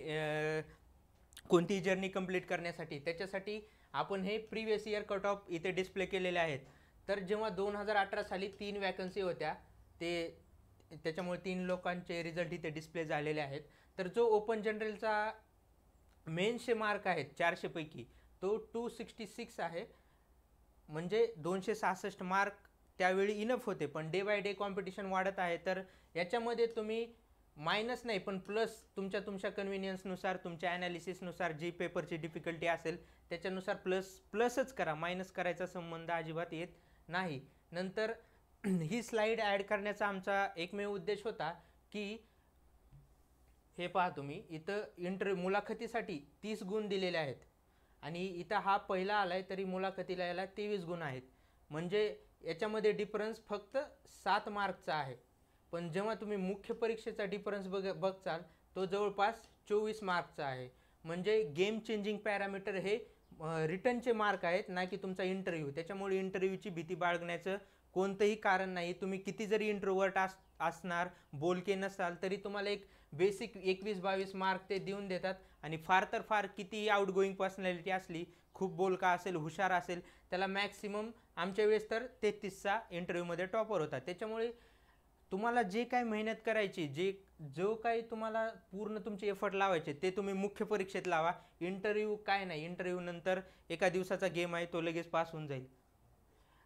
कोणतीही जर्नी कंप्लीट करण्यासाठी त्याच्यासाठी आपण हे प्रिव्हियस इयर कट ऑफ इथे डिस्प्ले केलेले आहेत तर जेव्हा दोन हजार अठरा साली तीन वॅकन्सी होत्या ते त्याच्यामुळे तीन लोकांचे रिझल्ट इथे डिस्प्ले झालेले आहेत तर जो ओपन जनरलचा मेनशे मार्क आहेत चारशेपैकी तो टू सिक्स्टी सिक्स आहे म्हणजे दोनशे सहासष्ट मार्क त्यावेळी इनफ होते पण डे बाय डे कॉम्पिटिशन वाढत आहे तर याच्यामध्ये तुम्ही मायनस नाही पण प्लस तुमच्या तुमच्या कन्व्हिनियन्सनुसार तुमच्या ॲनालिसिसनुसार जी पेपरची डिफिकल्टी असेल त्याच्यानुसार प्लस प्लसच करा मायनस करायचा संबंध अजिबात येत नाही नंतर ही स्लाईड ॲड करण्याचा आमचा एकमेव उद्देश होता की हे पहा तुम्ही इथं इंटर मुलाखतीसाठी तीस गुण दिलेले आहेत आणि इथं हा पहिला आला आहे तरी मुलाखतीला याला तेवीस गुण आहेत म्हणजे याच्यामध्ये डिफरन्स फक्त सात मार्कचा आहे पण जेव्हा तुम्ही मुख्य परीक्षेचा डिफरन्स बघ बघचाल तो जवळपास चोवीस मार्कचा आहे म्हणजे गेम चेंजिंग पॅरामीटर हे रिटर्नचे मार्क आहेत ना की तुमचा इंटरव्ह्यू त्याच्यामुळे इंटरव्ह्यूची भीती बाळगण्याचं कोणतंही कारण नाही तुम्ही किती जरी इंट्रोवर्ट अस असणार बोलके नसाल तरी तुम्हाला एक बेसिक एकवीस बावीस मार्क ते देऊन देतात आणि फार तर फार कितीही आउटगोईंग पर्सनॅलिटी असली खूप बोलका असेल हुशार असेल त्याला मॅक्सिमम आमच्या वेळेस तर तेहतीसचा इंटरव्ह्यूमध्ये टॉपर होता त्याच्यामुळे तुम्हाला जे काय मेहनत करायची जे जो काही तुम्हाला पूर्ण तुमचे एफर्ट लावायचे ते तुम्ही मुख्य परीक्षेत लावा इंटरव्ह्यू काय नाही इंटरव्ह्यू नंतर एका दिवसाचा गेम आहे तो लगेच पास होऊन जाईल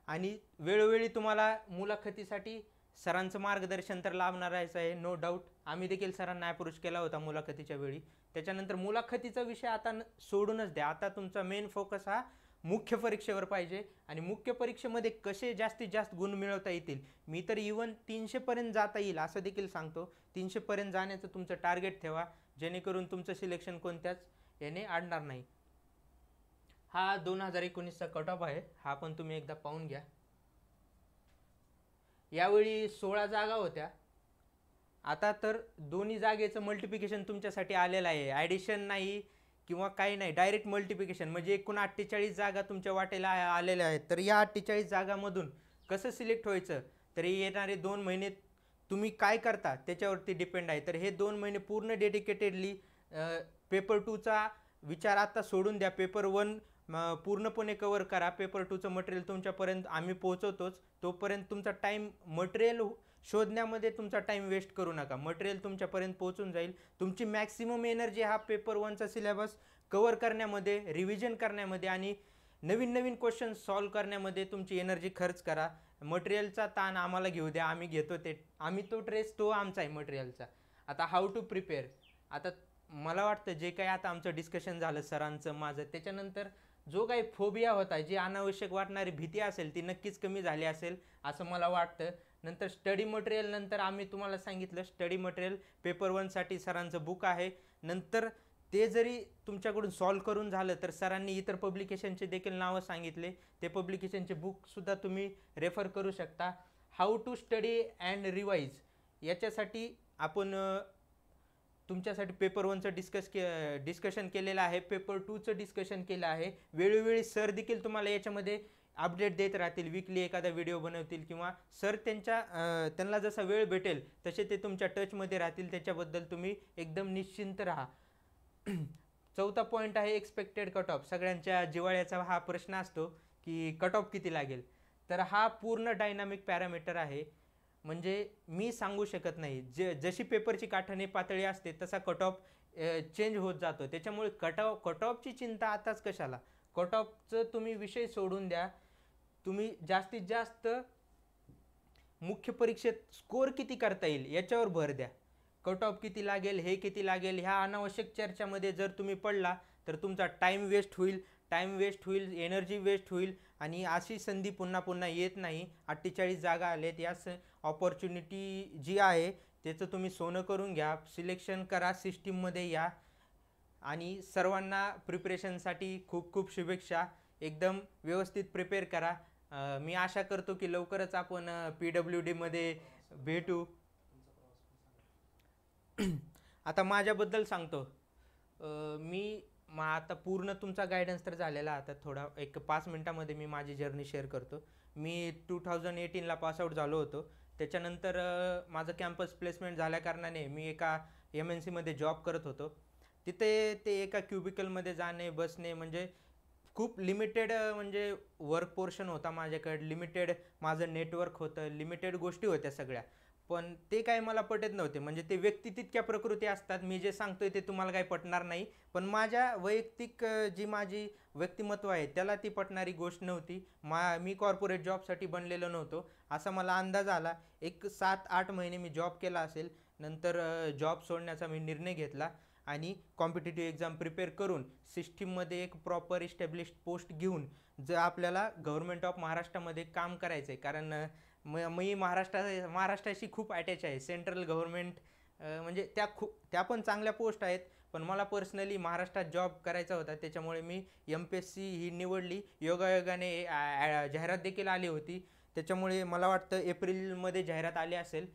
आणि वेळोवेळी तुम्हाला मुलाखतीसाठी सरांचं मार्गदर्शन तर लाभणार आहे नो डाऊट आम्ही देखील सरांना अप्रोच केला होता मुलाखतीच्या वेळी त्याच्यानंतर मुलाखतीचा विषय आता सोडूनच द्या आता तुमचा मेन फोकस हा मुख्य परीक्षेवर पाहिजे आणि मुख्य परीक्षेमध्ये कसे जास्तीत जास्त गुण मिळवता येतील मी तर इवन तीनशेपर्यंत जाता येईल असं देखील सांगतो तीनशेपर्यंत जाण्याचं तुमचं टार्गेट ठेवा जेणेकरून तुमचं सिलेक्शन कोणत्याच याने आणणार नाही हा दोन हजार एकोणीसचा कट ऑफ आहे हा पण तुम्ही एकदा पाहून घ्या यावेळी सोळा जागा होत्या आता तर दोन्ही जागेचं मल्टिप्लिकेशन तुमच्यासाठी आलेलं आहे ॲडिशन नाही किंवा काही नाही डायरेक्ट मल्टिप्लिकेशन म्हणजे एकूण अठ्ठेचाळीस जागा तुमच्या वाटेला आलेल्या आहेत तर या अठ्ठेचाळीस जागामधून कसं सिलेक्ट व्हायचं तर येणारे दोन महिने तुम्ही काय करता त्याच्यावरती डिपेंड आहे तर हे दोन महिने पूर्ण डेडिकेटेडली पेपर टूचा विचार आता सोडून द्या पेपर वन पूर्णपणे कवर करा पेपर टूचं मटेरियल तुमच्यापर्यंत आम्ही पोहोचवतोच तोपर्यंत तुमचा टाईम मटेरियल शोधण्यामध्ये तुमचा टाईम वेस्ट करू नका मटेरियल तुमच्यापर्यंत पोहोचून जाईल तुमची मॅक्सिमम एनर्जी हा पेपर वनचा सिलेबस कवर करण्यामध्ये रिव्हिजन करण्यामध्ये आणि नवीन नवीन क्वेश्चन सॉल्व करण्यामध्ये तुमची एनर्जी खर्च करा मटेरियलचा ताण आम्हाला घेऊ द्या आम्ही घेतो ते आम्ही तो ट्रेस तो आमचा आहे मटेरियलचा आता हाऊ टू प्रिपेअर आता मला वाटतं जे काही आता आमचं डिस्कशन झालं सरांचं माझं त्याच्यानंतर जो काही फोबिया होता जी अनावश्यक वाटणारी भीती असेल ती नक्कीच कमी झाली असेल असं मला वाटतं नंतर स्टडी मटेरियल नंतर आम्ही तुम्हाला सांगितलं स्टडी मटेरियल पेपर वनसाठी सरांचं बुक आहे नंतर ते जरी तुमच्याकडून सॉल्व करून झालं तर सरांनी इतर पब्लिकेशनचे देखील नावं सांगितले ते पब्लिकेशनचे बुकसुद्धा तुम्ही रेफर करू शकता how to study and revise याच्यासाठी आपण तुमच्यासाठी पेपर वनचं डिस्कस के डिस्कशन केलेलं आहे पेपर टूचं डिस्कशन केलं आहे वेळोवेळी सर देखील तुम्हाला याच्यामध्ये अपडेट देत राहतील विकली एखादा व्हिडिओ बनवतील किंवा सर त्यांच्या त्यांना जसा वेळ भेटेल तसे ते तुमच्या टचमध्ये राहतील त्याच्याबद्दल तुम्ही एकदम निश्चिंत राहा चौथा पॉईंट आहे एक्सपेक्टेड कट ऑफ सगळ्यांच्या जिवाळ्याचा हा प्रश्न असतो की कट ऑफ किती लागेल तर हा पूर्ण डायनामिक पॅरामीटर आहे म्हणजे मी सांगू शकत नाही ज जशी पेपरची काठाने पातळी असते तसा कट ऑफ चेंज होत जातो त्याच्यामुळे कट ऑफ कट ऑफची चिंता आताच कशाला कट ऑफचं तुम्ही विषय सोडून द्या तुम्ही जास्तीत जास्त मुख्य परीक्षेत स्कोअर किती करता येईल याच्यावर भर द्या कट ऑफ किती लागेल हे किती लागेल ह्या अनावश्यक चर्चामध्ये जर तुम्ही पडला तर तुमचा टाईम वेस्ट होईल टाईम वेस्ट होईल एनर्जी वेस्ट होईल आणि अशी संधी पुन्हा पुन्हा येत नाही अठ्ठेचाळीस जागा आलेत या स ऑपॉर्च्युनिटी जी आहे त्याचं तुम्ही सोनं करून घ्या सिलेक्शन करा सिस्टीममध्ये या आणि सर्वांना प्रिपरेशनसाठी खूप खूप शुभेच्छा एकदम व्यवस्थित प्रिपेअर करा मी आशा करतो की लवकरच आपण पी डब्ल्यू डीमध्ये भेटू आता माझ्याबद्दल सांगतो मी मा आता पूर्ण तुमचा गायडन्स तर झालेला आता थोडा एक पाच मिनटामध्ये मी माझी जर्नी शेअर करतो मी टू थाउजंड एटीनला पासआउट झालो होतो त्याच्यानंतर माझं कॅम्पस प्लेसमेंट झाल्याकारणाने मी एका एम एन सीमध्ये जॉब करत होतो तिथे ते एका क्युबिकलमध्ये जाणे बसणे म्हणजे खूप लिमिटेड म्हणजे वर्क पोर्शन होता माझ्याकडे लिमिटेड माझं नेटवर्क होतं लिमिटेड गोष्टी होत्या सगळ्या पण ते काय मला पटत नव्हते म्हणजे ते व्यक्ती तितक्या प्रकृती असतात मी जे सांगतोय ते तुम्हाला काही पटणार नाही पण माझ्या वैयक्तिक जी माझी व्यक्तिमत्व आहे त्याला ती पटणारी गोष्ट नव्हती मा मी कॉर्पोरेट जॉबसाठी बनलेलो नव्हतो असा मला अंदाज आला एक सात आठ महिने मी जॉब केला असेल नंतर जॉब सोडण्याचा मी निर्णय घेतला आणि कॉम्पिटेटिव्ह एक्झाम प्रिपेअर करून सिस्टीममध्ये एक प्रॉपर इस्टॅब्लिश पोस्ट घेऊन जर आपल्याला गव्हर्मेंट ऑफ महाराष्ट्रामध्ये काम करायचं आहे कारण म मी महाराष्ट्रा महाराष्ट्राशी खूप अटॅच आहे सेंट्रल गव्हर्मेंट म्हणजे त्या खूप त्या पण चांगल्या पोस्ट आहेत पण मला पर्सनली महाराष्ट्रात जॉब करायचा होता त्याच्यामुळे मी एम पी एस सी ही निवडली योगायोगाने जाहिरात देखील आली होती त्याच्यामुळे मला वाटतं एप्रिलमध्ये जाहिरात आली असेल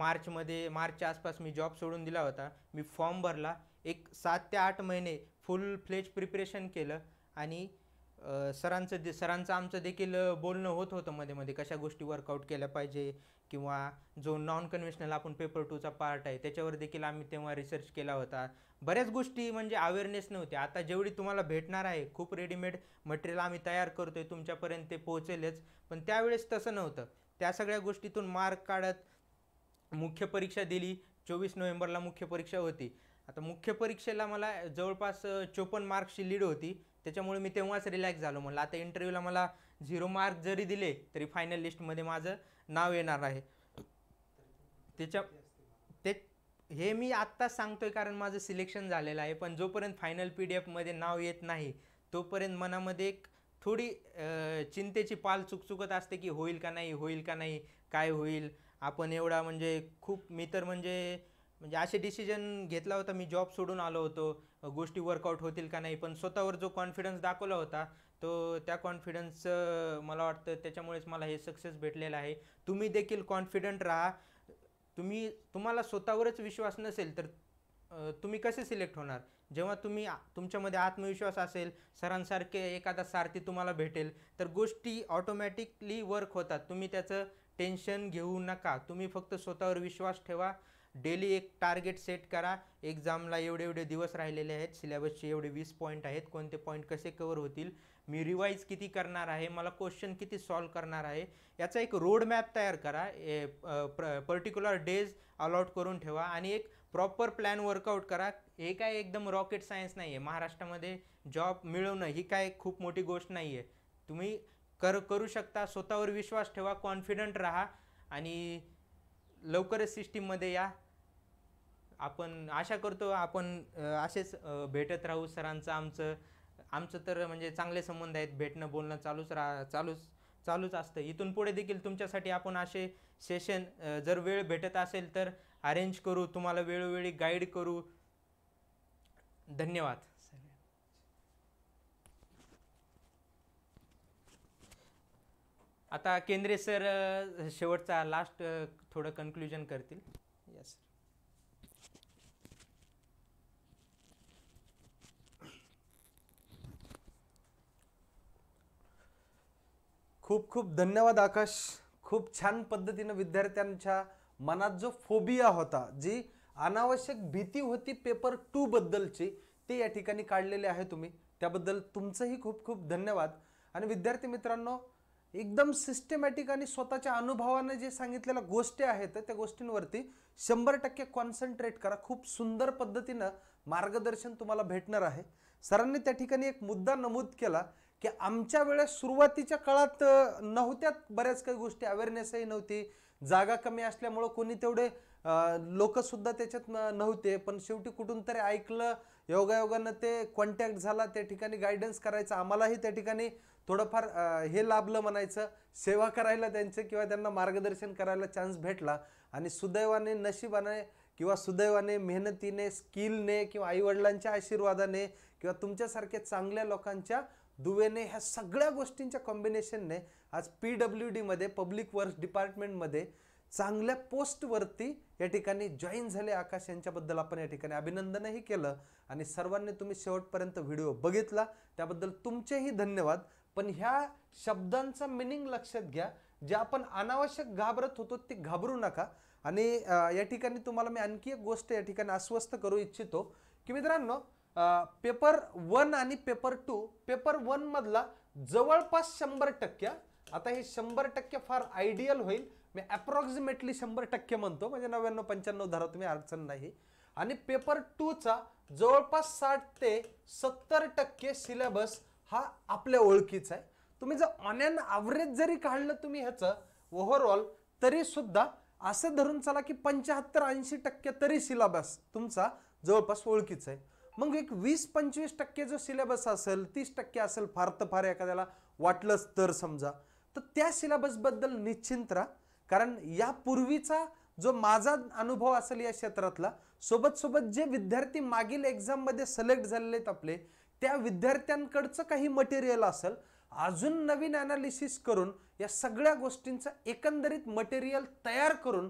मार्चमध्ये मार्चच्या आसपास मी जॉब सोडून दिला होता मी फॉर्म भरला एक सात ते आठ महिने फुल फ्लेज प्रिपरेशन केलं आणि सरांचं दे सरांचं आमचं देखील बोलणं होत होतं मध्ये मध्ये कशा गोष्टी वर्कआउट केल्या पाहिजे किंवा जो नॉन कन्व्हेन्शनल आपण पेपर टूचा पार्ट आहे त्याच्यावर देखील आम्ही तेव्हा रिसर्च केला होता बऱ्याच गोष्टी म्हणजे अवेअरनेस नव्हत्या आता जेवढी तुम्हाला भेटणार आहे खूप रेडीमेड मटेरियल आम्ही तयार करतो आहे तुमच्यापर्यंत ते पोहोचेलच पण त्यावेळेस तसं नव्हतं त्या सगळ्या गोष्टीतून मार्क काढत मुख्य परीक्षा दिली चोवीस नोव्हेंबरला मुख्य परीक्षा होती आता मुख्य परीक्षेला मला जवळपास चोपन्न मार्क्सची लीड होती त्याच्यामुळे मी तेव्हाच रिलॅक्स झालो म्हणलं आता इंटरव्ह्यूला मला झिरो मार्क जरी दिले तरी फायनल लिस्टमध्ये माझं नाव येणार आहे त्याच्या ते हे मी आत्ताच सांगतोय कारण माझं सिलेक्शन झालेलं आहे पण जोपर्यंत फायनल पी डी एफमध्ये नाव येत नाही तोपर्यंत मनामध्ये एक थोडी चिंतेची पाल चुकचुकत असते की होईल का नाही होईल का नाही काय होईल आपण एवढा म्हणजे खूप मी तर म्हणजे म्हणजे असे डिसिजन घेतला होता मी जॉब सोडून आलो होतो गोष्टी वर्कआउट होतील का नाही पण स्वतःवर जो कॉन्फिडन्स दाखवला होता तो त्या कॉन्फिडन्स मला वाटतं त्याच्यामुळेच मला हे सक्सेस भेटलेलं आहे तुम्ही देखील कॉन्फिडंट राहा तुम्ही तुम्हाला स्वतःवरच विश्वास नसेल तर तुम्ही कसे सिलेक्ट होणार जेव्हा तुम्ही तुमच्यामध्ये आत्मविश्वास असेल सरांसारखे एखादा सारथी तुम्हाला भेटेल तर गोष्टी ऑटोमॅटिकली वर्क होतात तुम्ही त्याचं टेन्शन घेऊ नका तुम्ही फक्त स्वतःवर विश्वास ठेवा डेली एक टार्गेट सेट करा एक्झामला एवढे एवढे दिवस राहिलेले आहेत सिलेबसचे एवढे वीस पॉईंट आहेत कोणते पॉईंट कसे कवर होतील मी रिवाईज किती करणार आहे मला क्वेश्चन किती सॉल्व करणार आहे याचा एक रोडमॅप तयार करा ए, पर्टिक्युलर डेज अलॉट करून ठेवा आणि एक प्रॉपर प्लॅन वर्कआउट करा हे काय एकदम रॉकेट सायन्स नाही आहे महाराष्ट्रामध्ये जॉब मिळवणं ही काय खूप मोठी गोष्ट नाही आहे तुम्ही कर करू शकता स्वतःवर विश्वास ठेवा कॉन्फिडंट राहा आणि लवकरच सिस्टीममध्ये या आपण आशा करतो आपण असेच भेटत राहू सरांचं आमचं आमचं तर म्हणजे चांगले संबंध आहेत भेटणं बोलणं चालूच राहा चालूच चालूच असतं इथून पुढे देखील तुमच्यासाठी आपण असे सेशन जर वेळ भेटत असेल तर अरेंज करू तुम्हाला वेळोवेळी गाईड करू धन्यवाद आता केंद्रे सर शेवटचा लास्ट थोडं कन्क्ल्युजन करतील यस खूप खूप धन्यवाद आकाश खूप छान पद्धतीनं विद्यार्थ्यांच्या मनात जो फोबिया होता जी अनावश्यक भीती होती पेपर टू बद्दलची ते या ठिकाणी काढलेले आहे तुम्ही त्याबद्दल तुमचंही खूप खूप धन्यवाद आणि विद्यार्थी मित्रांनो एकदम सिस्टमॅटिक आणि स्वतःच्या अनुभवाने जे सांगितलेल्या गोष्टी आहेत त्या गोष्टींवरती शंभर टक्के कॉन्सन्ट्रेट करा खूप सुंदर पद्धतीनं मार्गदर्शन तुम्हाला भेटणार आहे सरांनी त्या ठिकाणी एक मुद्दा नमूद केला की आमच्या वेळेस सुरुवातीच्या काळात नव्हत्या बऱ्याच काही गोष्टी अवेअरनेसही नव्हती जागा कमी असल्यामुळं कोणी तेवढे लोकसुद्धा त्याच्यात नव्हते पण शेवटी कुठून तरी ऐकलं योगायोगानं ते कॉन्टॅक्ट झाला त्या ठिकाणी गायडन्स करायचं आम्हालाही त्या ठिकाणी थोडंफार हे लाभलं म्हणायचं सेवा करायला त्यांचं किंवा त्यांना मार्गदर्शन करायला चान्स भेटला आणि सुदैवाने नशिबाने किंवा सुदैवाने मेहनतीने स्किलने किंवा आईवडिलांच्या आशीर्वादाने किंवा तुमच्यासारख्या चांगल्या लोकांच्या दुवेने ह्या सगळ्या गोष्टींच्या कॉम्बिनेशनने आज पी डब्ल्यू डीमध्ये पब्लिक वर्क्स डिपार्टमेंटमध्ये चांगल्या पोस्टवरती या ठिकाणी जॉईन झाले आकाश यांच्याबद्दल आपण या ठिकाणी अभिनंदनही केलं आणि सर्वांनी तुम्ही शेवटपर्यंत व्हिडिओ बघितला त्याबद्दल तुमचेही धन्यवाद पण ह्या शब्दांचा मिनिंग लक्षात घ्या जे आपण अनावश्यक घाबरत होतो ते घाबरू नका आणि या ठिकाणी तुम्हाला मी आणखी एक गोष्ट या ठिकाणी आश्वस्त करू इच्छितो की मित्रांनो पेपर वन आणि पेपर टू पेपर मधला जवळपास शंभर टक्के आता हे शंभर टक्के फार आयडियल होईल मी अप्रॉक्सिमेटली शंभर टक्के म्हणतो म्हणजे नव्याण्णव पंच्याण्णव धरा तुम्ही अडचण नाही आणि पेपर टूचा जवळपास साठ ते सत्तर टक्के सिलेबस हा आपल्या ओळखीचा आहे तुम्ही जर ऑन अँड ॲव्हरेज जरी काढलं तुम्ही ह्याचं ओव्हरऑल सुद्धा असं धरून चला की पंच्याहत्तर ऐंशी टक्के तरी सिलेबस तुमचा जवळपास ओळखीचा आहे मग एक वीस पंचवीस टक्के जो सिलेबस असेल तीस टक्के असेल फार तर फार एखाद्याला वाटलंच तर समजा तर त्या सिलेबसबद्दल निश्चिंत राहा कारण यापूर्वीचा जो माझा अनुभव असेल या क्षेत्रातला सोबत सोबत जे विद्यार्थी मागील एक्झाममध्ये सिलेक्ट झालेले आहेत आपले त्या विद्यार्थ्यांकडचं काही मटेरियल असेल अजून नवीन ॲनालिसिस करून या सगळ्या गोष्टींचं एकंदरीत मटेरियल तयार करून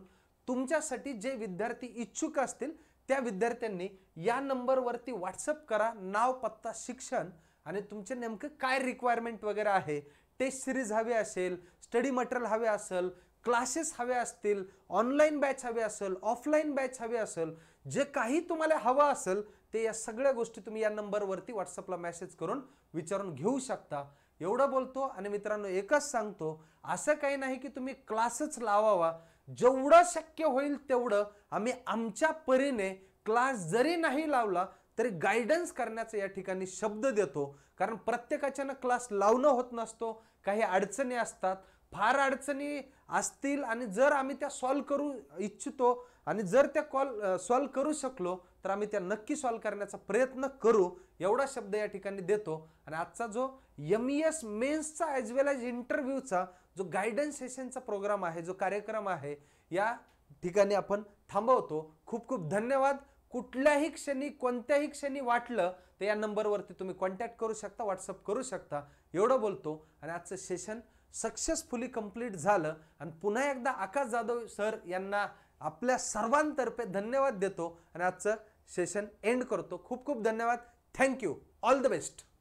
तुमच्यासाठी जे विद्यार्थी इच्छुक असतील त्या विद्यार्थ्यांनी या नंबरवरती व्हॉट्सअप करा नाव पत्ता शिक्षण आणि तुमचे नेमकं काय रिक्वायरमेंट वगैरे आहे टेस्ट सिरीज हवी असेल स्टडी मटेरियल हवे असेल क्लासेस हवे असतील ऑनलाईन बॅच हवे असेल ऑफलाईन बॅच हवे असेल जे काही तुम्हाला हवं असेल ते या सगळ्या गोष्टी तुम्ही या नंबरवरती व्हॉट्सअपला मेसेज करून विचारून घेऊ शकता एवढं बोलतो आणि मित्रांनो एकच सांगतो असं काही नाही की तुम्ही क्लासच लावावा जेवढं शक्य होईल तेवढं आम्ही आमच्या परीने क्लास जरी नाही लावला तरी गायडन्स करण्याचा या ठिकाणी शब्द देतो कारण प्रत्येकाच्यानं क्लास लावणं होत नसतो काही अडचणी असतात फार अडचणी असतील आणि जर आम्ही त्या सॉल्व करू इच्छितो आणि जर त्या कॉल सॉल्व करू शकलो तर आम्ही त्या नक्की सॉल्व करण्याचा प्रयत्न करू एवढा शब्द या ठिकाणी देतो आणि आजचा जो एम ई एस मेन्सचा ॲज वेल ॲज इंटरव्ह्यूचा जो गायडन्स सेशनचा प्रोग्राम आहे जो कार्यक्रम आहे या ठिकाणी आपण थांबवतो खूप खूप धन्यवाद कुठल्याही क्षणी कोणत्याही क्षणी वाटलं तर या नंबरवरती तुम्ही कॉन्टॅक्ट करू शकता व्हॉट्सअप करू शकता एवढं बोलतो आणि आजचं सेशन सक्सेसफुली कंप्लीट झालं आणि पुन्हा एकदा आकाश जाधव सर यांना आपल्या सर्वांतर्फे धन्यवाद देतो आणि आजचं सेशन एंड करतो खूप खूप धन्यवाद थँक्यू ऑल द बेस्ट